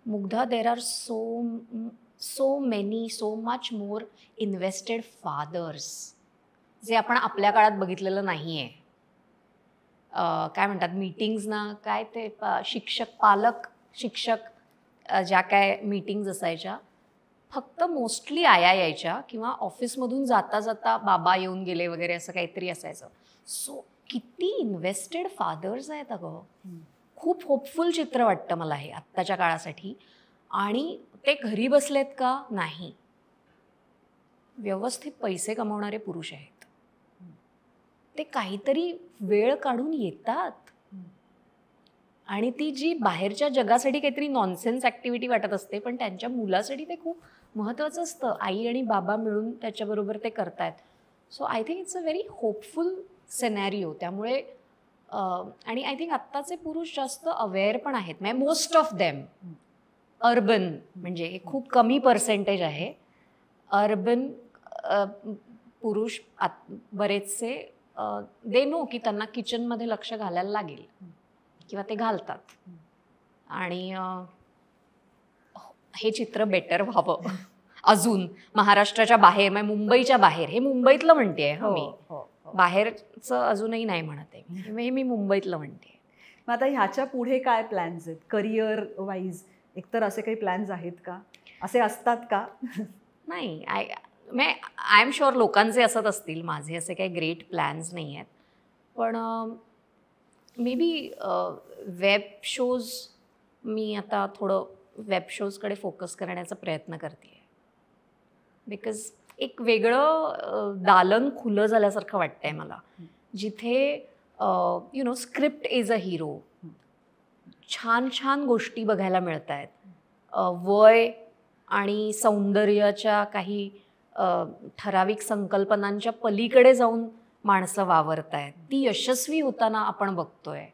Mugdha there are so so many so much more invested fathers जे आपण आपल्या काळात बघितलेलं नाही आहे काय म्हणतात ना काय ते शिक्षक पालक शिक्षक ज्या काय मीटिंग्ज असायच्या फक्त मोस्टली आया यायच्या किंवा ऑफिसमधून जाता जाता बाबा येऊन गेले वगैरे असं काहीतरी असायचं सो किती इन्व्हेस्टेड फादर्स आहेत अगं खूप होपफुल चित्र वाटतं मला हे आत्ताच्या काळासाठी आणि ते घरी बसलेत का नाही व्यवस्थित पैसे कमावणारे पुरुष आहेत ते काहीतरी वेळ काढून येतात आणि ती जी बाहेरच्या जगासाठी काहीतरी नॉनसेन्स ॲक्टिव्हिटी वाटत असते पण त्यांच्या मुलासाठी ते खूप महत्त्वाचं असतं आई आणि बाबा मिळून त्याच्याबरोबर ते करतायत so I think it's a very hopeful scenario त्यामुळे आणि आय थिंक आत्ताचे पुरुष जास्त अवेअर पण आहेत मॅ मोस्ट ऑफ देम अर्बन म्हणजे हे खूप कमी पर्सेंटेज आहे अर्बन पुरुष बरेचसे दे नो की त्यांना किचनमध्ये लक्ष घालायला लागेल किंवा ते घालतात आणि हे चित्र बेटर व्हावं अजून महाराष्ट्राच्या बाहेर म्हणजे मुंबईच्या बाहेर हे मुंबईतलं म्हणते हो, हो, हो. बाहेरचं अजूनही नाही म्हणत आहे हे मी मुंबईतलं म्हणते मग आता ह्याच्या पुढे काय प्लॅन्स आहेत करिअर वाईज एकतर असे काही प्लॅन्स आहेत का असे असतात का नाही आय मॅ आय एम शुअर लोकांचे असत असतील माझे असे काही ग्रेट प्लॅन्स नाही आहेत पण मे बी वेब शोज मी आता थोडं वेब शोजकडे फोकस करण्याचा प्रयत्न करते आहे बिकॉज एक वेगळं दालन खुलं झाल्यासारखं वाटतं आहे मला जिथे you know script is a hero छान छान गोष्टी बघायला मिळत आहेत वय आणि सौंदर्याच्या काही ठराविक संकल्पनांच्या पलीकडे जाऊन माणसं वावरत आहेत ती यशस्वी होताना आपण बघतोय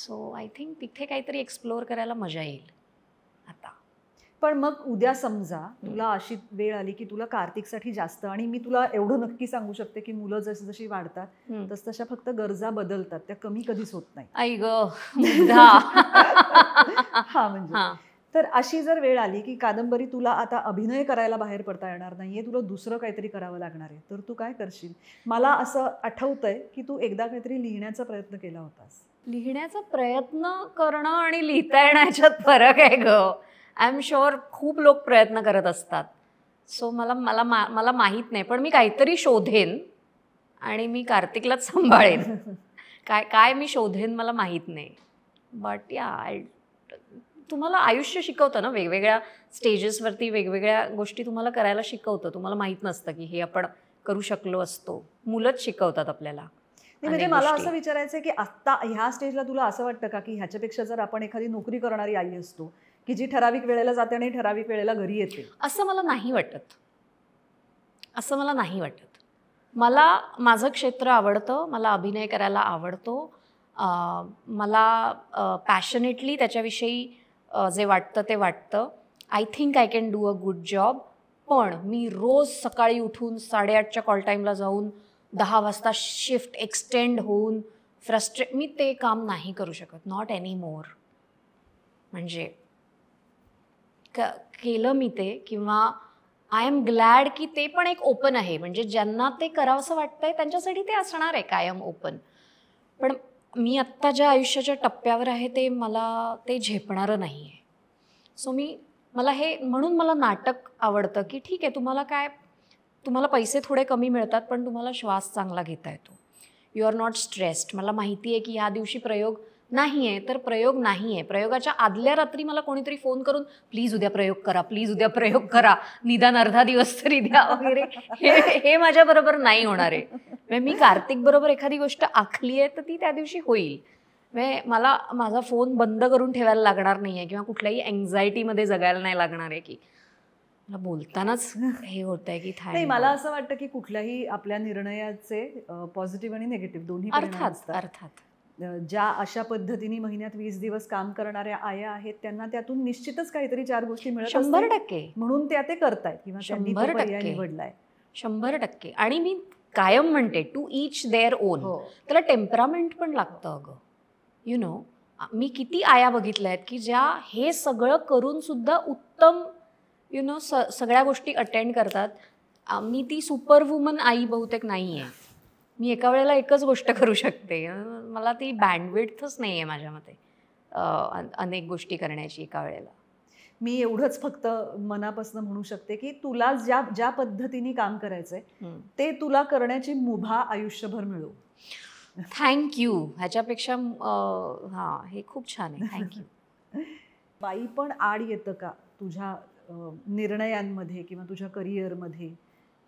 सो आय थिंक तिथे काहीतरी एक्सप्लोअर करायला मजा येईल आता पण मग उद्या समजा तुला अशी वेळ आली की तुला कार्तिकसाठी जास्त आणि मी तुला एवढं नक्की सांगू शकते की मुलं जशी जशी वाढतात तस तशा फक्त गरजा बदलतात त्या कमी कधीच होत नाही आई ग हा म्हणजे तर अशी जर वेळ आली की कादंबरी तुला आता अभिनय करायला बाहेर पडता येणार नाहीये तुला दुसरं काहीतरी करावं लागणार आहे तर तू काय करशील मला असं आठवतंय की तू एकदा काहीतरी लिहिण्याचा प्रयत्न केला होतास लिहिण्याचा प्रयत्न करणं आणि लिहिता येण्याच्यात फरक आहे ग आय एम शुअर खूप लोक प्रयत्न करत असतात सो मला मला मा मला माहीत नाही पण मी काहीतरी शोधेन आणि मी कार्तिकलाच सांभाळेन काय काय मी शोधेन मला माहीत नाही बट या आय तुम्हाला आयुष्य शिकवतं ना वेगवेगळ्या स्टेजेसवरती वेगवेगळ्या गोष्टी तुम्हाला करायला शिकवतं तुम्हाला माहीत नसतं की हे आपण करू शकलो असतो मुलंच शिकवतात आपल्याला म्हणजे मला असं विचारायचं आहे की आत्ता ह्या स्टेजला तुला असं वाटतं का की ह्याच्यापेक्षा जर आपण एखादी नोकरी करणारी आई असतो की जी ठराविक वेळेला जाते आणि ठराविक वेळेला घरी येते असं मला नाही वाटत असं मला नाही वाटत मला माझं क्षेत्र आवडतं मला अभिनय करायला आवडतो मला पॅशनेटली त्याच्याविषयी जे वाटतं ते वाटतं I think I can do a good job पण मी रोज सकाळी उठून साडेआठच्या कॉल टाईमला जाऊन दहा वाजता शिफ्ट एक्सटेंड होऊन फ्रस्ट्रे मी ते काम नाही करू शकत नॉट एनी मोर म्हणजे क केलं मी ते किंवा आय एम ग्लॅड की ते पण एक ओपन आहे म्हणजे ज्यांना ते करावंसं वाटतंय त्यांच्यासाठी ते असणार आहे कायम ओपन पण मी आत्ता ज्या आयुष्याच्या टप्प्यावर आहे ते मला ते झेपणारं नाही आहे सो मी मला हे म्हणून मला नाटक आवडतं की ठीक आहे तुम्हाला काय तुम्हाला पैसे थोडे कमी मिळतात पण तुम्हाला श्वास चांगला घेता येतो यू आर नॉट स्ट्रेस्ड मला माहिती आहे की ह्या दिवशी प्रयोग नाही आहे तर प्रयोग नाही आहे प्रयोगाच्या आदल्या रात्री मला कोणीतरी फोन करून प्लीज उद्या प्रयोग करा प्लीज उद्या प्रयोग करा निदान अर्धा दिवस तरी द्या वगैरे हे हे माझ्याबरोबर नाही होणार आहे म्हणजे मी कार्तिक बरोबर एखादी गोष्ट आखली आहे तर ती त्या दिवशी होईल म्हणजे मला माझा फोन बंद करून ठेवायला लागणार नाही आहे किंवा कुठल्याही मध्ये जगायला नाही लागणार आहे की मला बोलतानाच हे होत आहे की नाही मला असं वाटतं की कुठल्याही आपल्या निर्णयाचे पॉझिटिव्ह आणि निगेटिव्ह दोन्ही अर्थात अर्थात ज्या अशा पद्धतीने महिन्यात वीस दिवस काम करणाऱ्या आया आहेत त्यांना त्यातून निश्चितच काहीतरी चार गोष्टी मिळतात शंभर टक्के म्हणून त्या ते करतायत किंवा शंभर टक्के निवडलाय शंभर टक्के आणि मी कायम म्हणते टू इच देअर ओन त्याला टेम्परामेंट पण लागतं अगं यु नो मी किती आया बघितल्या आहेत की ज्या हे सगळं करून सुद्धा उत्तम यु नो स सगळ्या गोष्टी अटेंड करतात मी ती सुपर वुमन आई बहुतेक नाही आहे मी एका वेळेला एकच गोष्ट करू शकते मला ती बँडविडथच नाही आहे माझ्या मते अनेक गोष्टी करण्याची एका वेळेला मी एवढंच फक्त मनापासून म्हणू शकते की तुला ज्या ज्या पद्धतीने काम करायचंय ते तुला करण्याची मुभा आयुष्यभर मिळू थँक्यू ह्याच्यापेक्षा हा हे खूप छान आहे थँक्यू बाई पण आड येतं का तुझ्या निर्णयांमध्ये किंवा तुझ्या करिअरमध्ये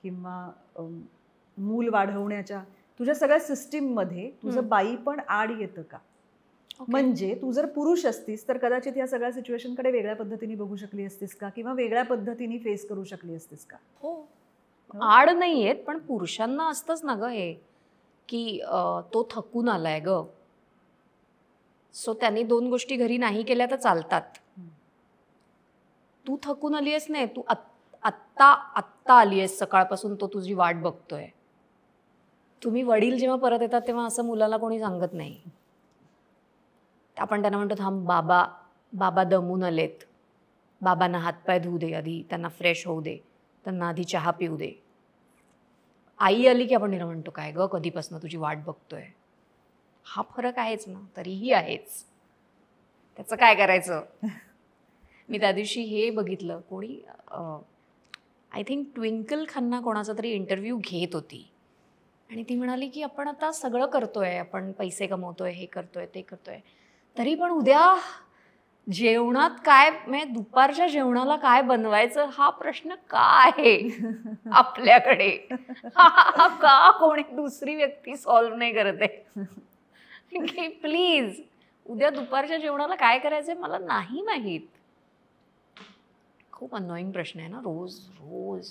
किंवा मूल वाढवण्याच्या तुझ्या सगळ्या मध्ये तुझं बाई पण आड येतं का म्हणजे तू जर पुरुष असतीस तर कदाचित या सगळ्या सिच्युएशन कडे वेगळ्या पद्धतीने बघू शकली असतीस का किंवा वेगळ्या पद्धतीने फेस करू शकली असतीस का हो आड नाही आहेत पण पुरुषांना असतंच ना ग हे की तो थकून आलाय ग सो त्यांनी दोन गोष्टी घरी नाही केल्या तर चालतात तू थकून आली आहेस नाही तू आत्ता आत्ता आली आहेस सकाळपासून तो तुझी वाट बघतोय तुम्ही वडील जेव्हा परत येतात तेव्हा असं मुलाला कोणी सांगत नाही आपण त्यांना म्हणतो थांब बाबा बाबा दमून आलेत बाबांना हातपाय धुऊ दे आधी त्यांना फ्रेश होऊ दे त्यांना आधी चहा पिऊ दे आई आली की आपण तिला म्हणतो काय ग कधीपासून तुझी वाट बघतोय हा फरक आहेच ना तरीही आहेच त्याचं काय करायचं मी त्या दिवशी हे बघितलं कोणी आय थिंक ट्विंकल खन्ना कोणाचा तरी इंटरव्ह्यू घेत होती आणि ती म्हणाली की आपण आता सगळं करतोय आपण पैसे कमवतोय हे करतोय ते करतोय तरी पण उद्या जेवणात काय म्हणजे दुपारच्या जेवणाला काय बनवायचं हा प्रश्न का आहे आपल्याकडे का कोणी दुसरी व्यक्ती सॉल्व्ह नाही करत आहे की प्लीज उद्या दुपारच्या जेवणाला काय करायचंय मला नाही माहीत खूप अनॉईंग प्रश्न आहे ना रोज रोज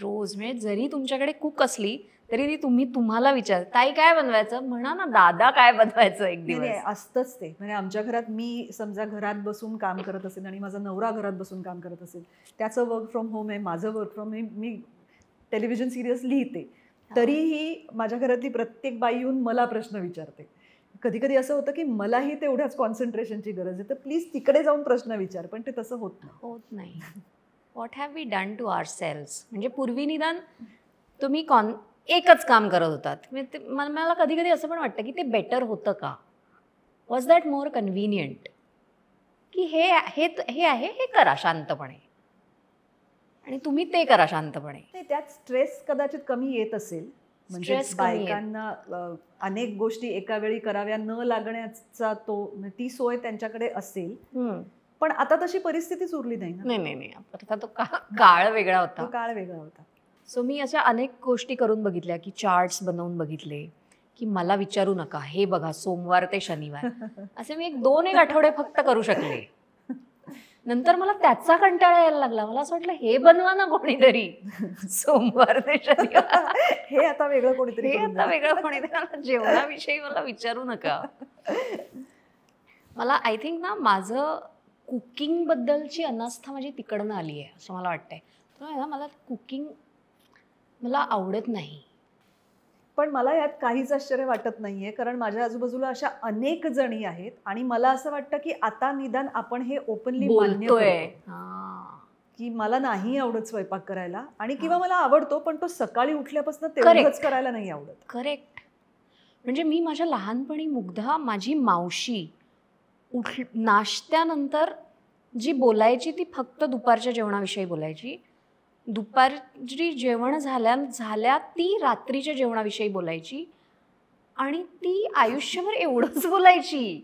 रोज म्हणजे जरी तुमच्याकडे कुक असली तरी ती तुम्ही तुम्हाला विचार ताई काय बनवायचं म्हणा ना दादा काय बनवायचं एक दिवस असतंच ते म्हणजे आमच्या घरात मी समजा घरात बसून काम करत असेल आणि माझा नवरा घरात बसून काम करत असेल त्याचं वर्क फ्रॉम होम आहे माझं वर्क फ्रॉम होम मी टेलिव्हिजन सिरियस लिहिते तरीही माझ्या घरातली प्रत्येक बाई येऊन मला प्रश्न विचारते कधी कधी असं होतं की मलाही तेवढ्याच कॉन्सन्ट्रेशनची गरज आहे तर प्लीज तिकडे जाऊन प्रश्न विचार पण ते तसं होत होत नाही what have we done to ourselves म्हणजे पूर्वी निदान तुम्ही कॉन एकच काम करत होतात मला कधी कधी असं पण वाटतं की ते बेटर होतं का वॉज दॅट मोर कन्व्हिनियंट की हे हे आहे हे करा शांतपणे आणि तुम्ही ते करा शांतपणे त्यात स्ट्रेस कदाचित कमी येत असेल म्हणजे बायकांना अनेक गोष्टी एका वेळी कराव्या न लागण्याचा तो ती सोय त्यांच्याकडे असेल पण आता तशी परिस्थितीच उरली नाही नाही नाही आता तो काळ वेगळा होता काळ वेगळा होता सो मी अशा अनेक गोष्टी करून बघितल्या की चार्ट्स बनवून बघितले की मला विचारू नका हे बघा सोमवार ते शनिवार असे मी एक दोन एक आठवडे फक्त करू शकले नंतर मला त्याचा कंटाळा यायला लागला मला असं वाटलं हे बनवा ना कोणीतरी सोमवार ते शनिवार हे आता वेगळं कोणीतरी हे आता वेगळं कोणीतरी जेवणाविषयी मला विचारू नका मला आय थिंक ना माझं बद्दलची अनास्था माझी तिकडनं आली आहे असं मला वाटतंय ना मला कुकिंग मला आवडत नाही पण मला यात काहीच आश्चर्य वाटत नाही आहे कारण माझ्या आजूबाजूला अशा अनेक जणी आहेत आणि मला असं वाटतं की आता निदान आपण हे ओपनली मान्य की मला नाही आवडत स्वयंपाक करायला आणि किंवा मला आवडतो पण तो सकाळी उठल्यापासून तेवढंच करायला नाही आवडत करेक्ट म्हणजे मी माझ्या लहानपणी मुग्धा माझी मावशी उठ नाश्त्यानंतर जी बोलायची ती फक्त दुपारच्या जेवणाविषयी बोलायची दुपारची जेवण झाल्या झाल्या ती रात्रीच्या जेवणाविषयी बोलायची आणि ती आयुष्यभर एवढंच बोलायची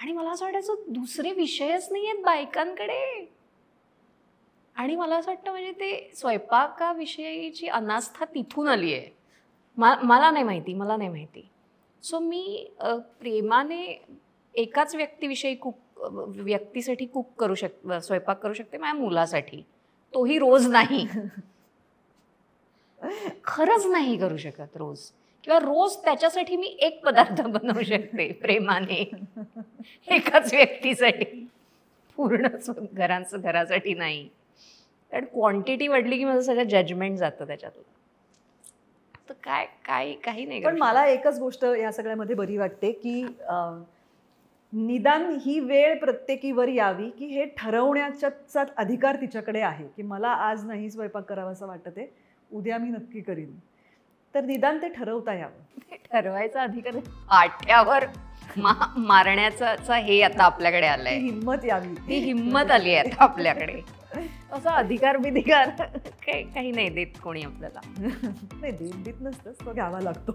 आणि मला असं वाटायचं दुसरे विषयच नाही आहेत बायकांकडे आणि मला असं वाटतं म्हणजे ते स्वयंपाकाविषयीची अनास्था तिथून आली आहे मा मला नाही माहिती मला नाही माहिती सो मी प्रेमाने एकाच व्यक्तीविषयी कुक व्यक्तीसाठी कुक करू शक स्वयंपाक करू शकते माझ्या मुलासाठी तोही रोज नाही खरंच नाही करू शकत रोज किंवा रोज त्याच्यासाठी मी एक पदार्थ बनवू शकते प्रेमाने एकाच व्यक्तीसाठी पूर्ण घरांचं घरासाठी नाही कारण क्वांटिटी वाढली की माझं सगळं जजमेंट जातं त्याच्यातून तर काय काय काही नाही पण मला एकच गोष्ट या सगळ्यामध्ये बरी वाटते की निदान ही वेळ प्रत्येकीवर यावी की हे ठरवण्याच्या अधिकार तिच्याकडे आहे की मला आज नाही स्वयंपाक करावा असं वाटत आहे उद्या मी नक्की करीन तर निदान ते ठरवता यावं ठरवायचा अधिकार आठ्यावर मारण्याचा हे आता आपल्याकडे आलंय हिंमत यावी ती हिंमत आली आहे आता आपल्याकडे असा अधिकार बिधिकार काही काही नाही देत कोणी आपल्याला नाही देत देत नसतंच तो घ्यावा लागतो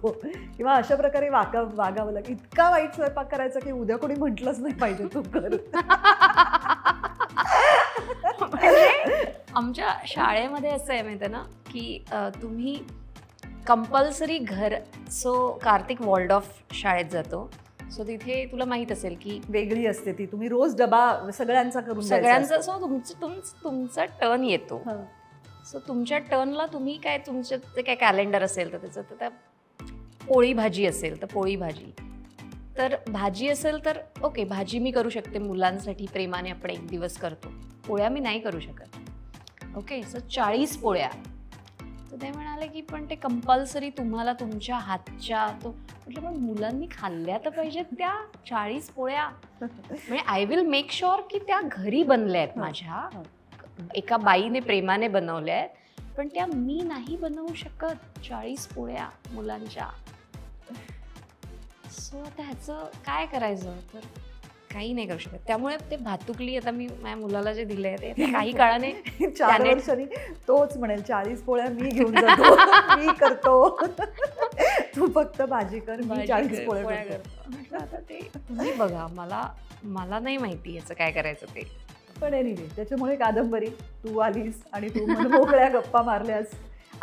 किंवा अशा प्रकारे वागा वागावं लागतं इतका वाईट स्वयंपाक करायचा की उद्या कोणी म्हटलंच नाही पाहिजे तू कर म्हणजे आमच्या शाळेमध्ये असं आहे माहिती ना की तुम्ही कंपल्सरी घर सो कार्तिक वॉल्ड ऑफ शाळेत जातो सो तिथे तुला माहित असेल की वेगळी असते ती तुम्ही रोज डबा सगळ्यांचा करून सगळ्यांचा सो तुमचं तुमचा टर्न येतो सो तुमच्या टर्नला तुम्ही काय तुमचं काय कॅलेंडर असेल तर त्याचं तर त्या पोळी भाजी असेल तर पोळी भाजी तर भाजी असेल तर ओके भाजी मी करू शकते मुलांसाठी प्रेमाने आपण एक दिवस करतो पोळ्या मी नाही करू शकत ओके सो चाळीस पोळ्या तर ते म्हणाले की पण ते कंपल्सरी तुम्हाला तुमच्या हातच्या तो म्हटलं पण मुलांनी खाल्ल्या तर पाहिजेत त्या चाळीस पोळ्या म्हणजे आय विल मेक शुअर की त्या घरी बनल्या आहेत हो, माझ्या हो. एका बाईने प्रेमाने बनवल्या आहेत पण त्या मी नाही बनवू शकत चाळीस पोळ्या मुलांच्या सो आता ह्याचं काय करायचं तर काही नाही करू शकत त्यामुळे ते भातुकली आता मी माझ्या मुलाला जे दिले ते काही काळाने चार वर्षांनी तोच म्हणेल चाळीस पोळ्या मी घेऊन जातो मी करतो तू फक्त भाजी कर मी चाळीस पोळ्या करतो आता ते तुम्ही बघा मला मला नाही माहिती याचं काय करायचं ते पण एनिवे त्याच्यामुळे कादंबरी तू आलीस आणि तू मोकळ्या गप्पा मारल्यास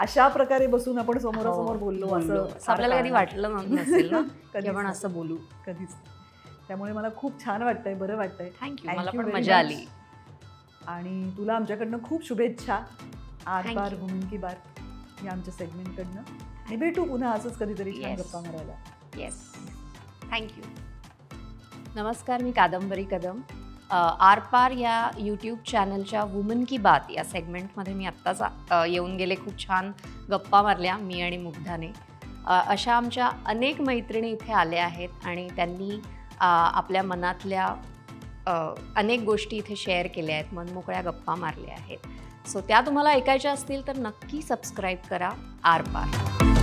अशा प्रकारे बसून आपण समोरासमोर हो, बोललो असं आपल्याला कधी वाटलं नसेल कधी आपण असं बोलू कधीच त्यामुळे मला खूप छान वाटतंय बरं वाटतंय थँक्यू मला पण मजा आली आणि तुला आमच्याकडनं खूप शुभेच्छा आर बार की बार या आमच्या सेगमेंटकडनं आणि भेटू पुन्हा असंच कधीतरी छान गप्पा मारायला येस थँक्यू नमस्कार मी कादंबरी कदम आरपार या यूट्यूब चॅनलच्या वुमन की बात या सेगमेंटमध्ये मी आत्ताच येऊन गेले खूप छान गप्पा मारल्या मी आणि मुग्धाने अशा आमच्या अनेक मैत्रिणी इथे आल्या आहेत आणि त्यांनी आपल्या मनातल्या अनेक गोष्टी इथे शेअर केल्या आहेत मनमोकळ्या गप्पा मारल्या आहेत सो त्या तुम्हाला ऐकायच्या असतील तर नक्की सबस्क्राईब करा आर पार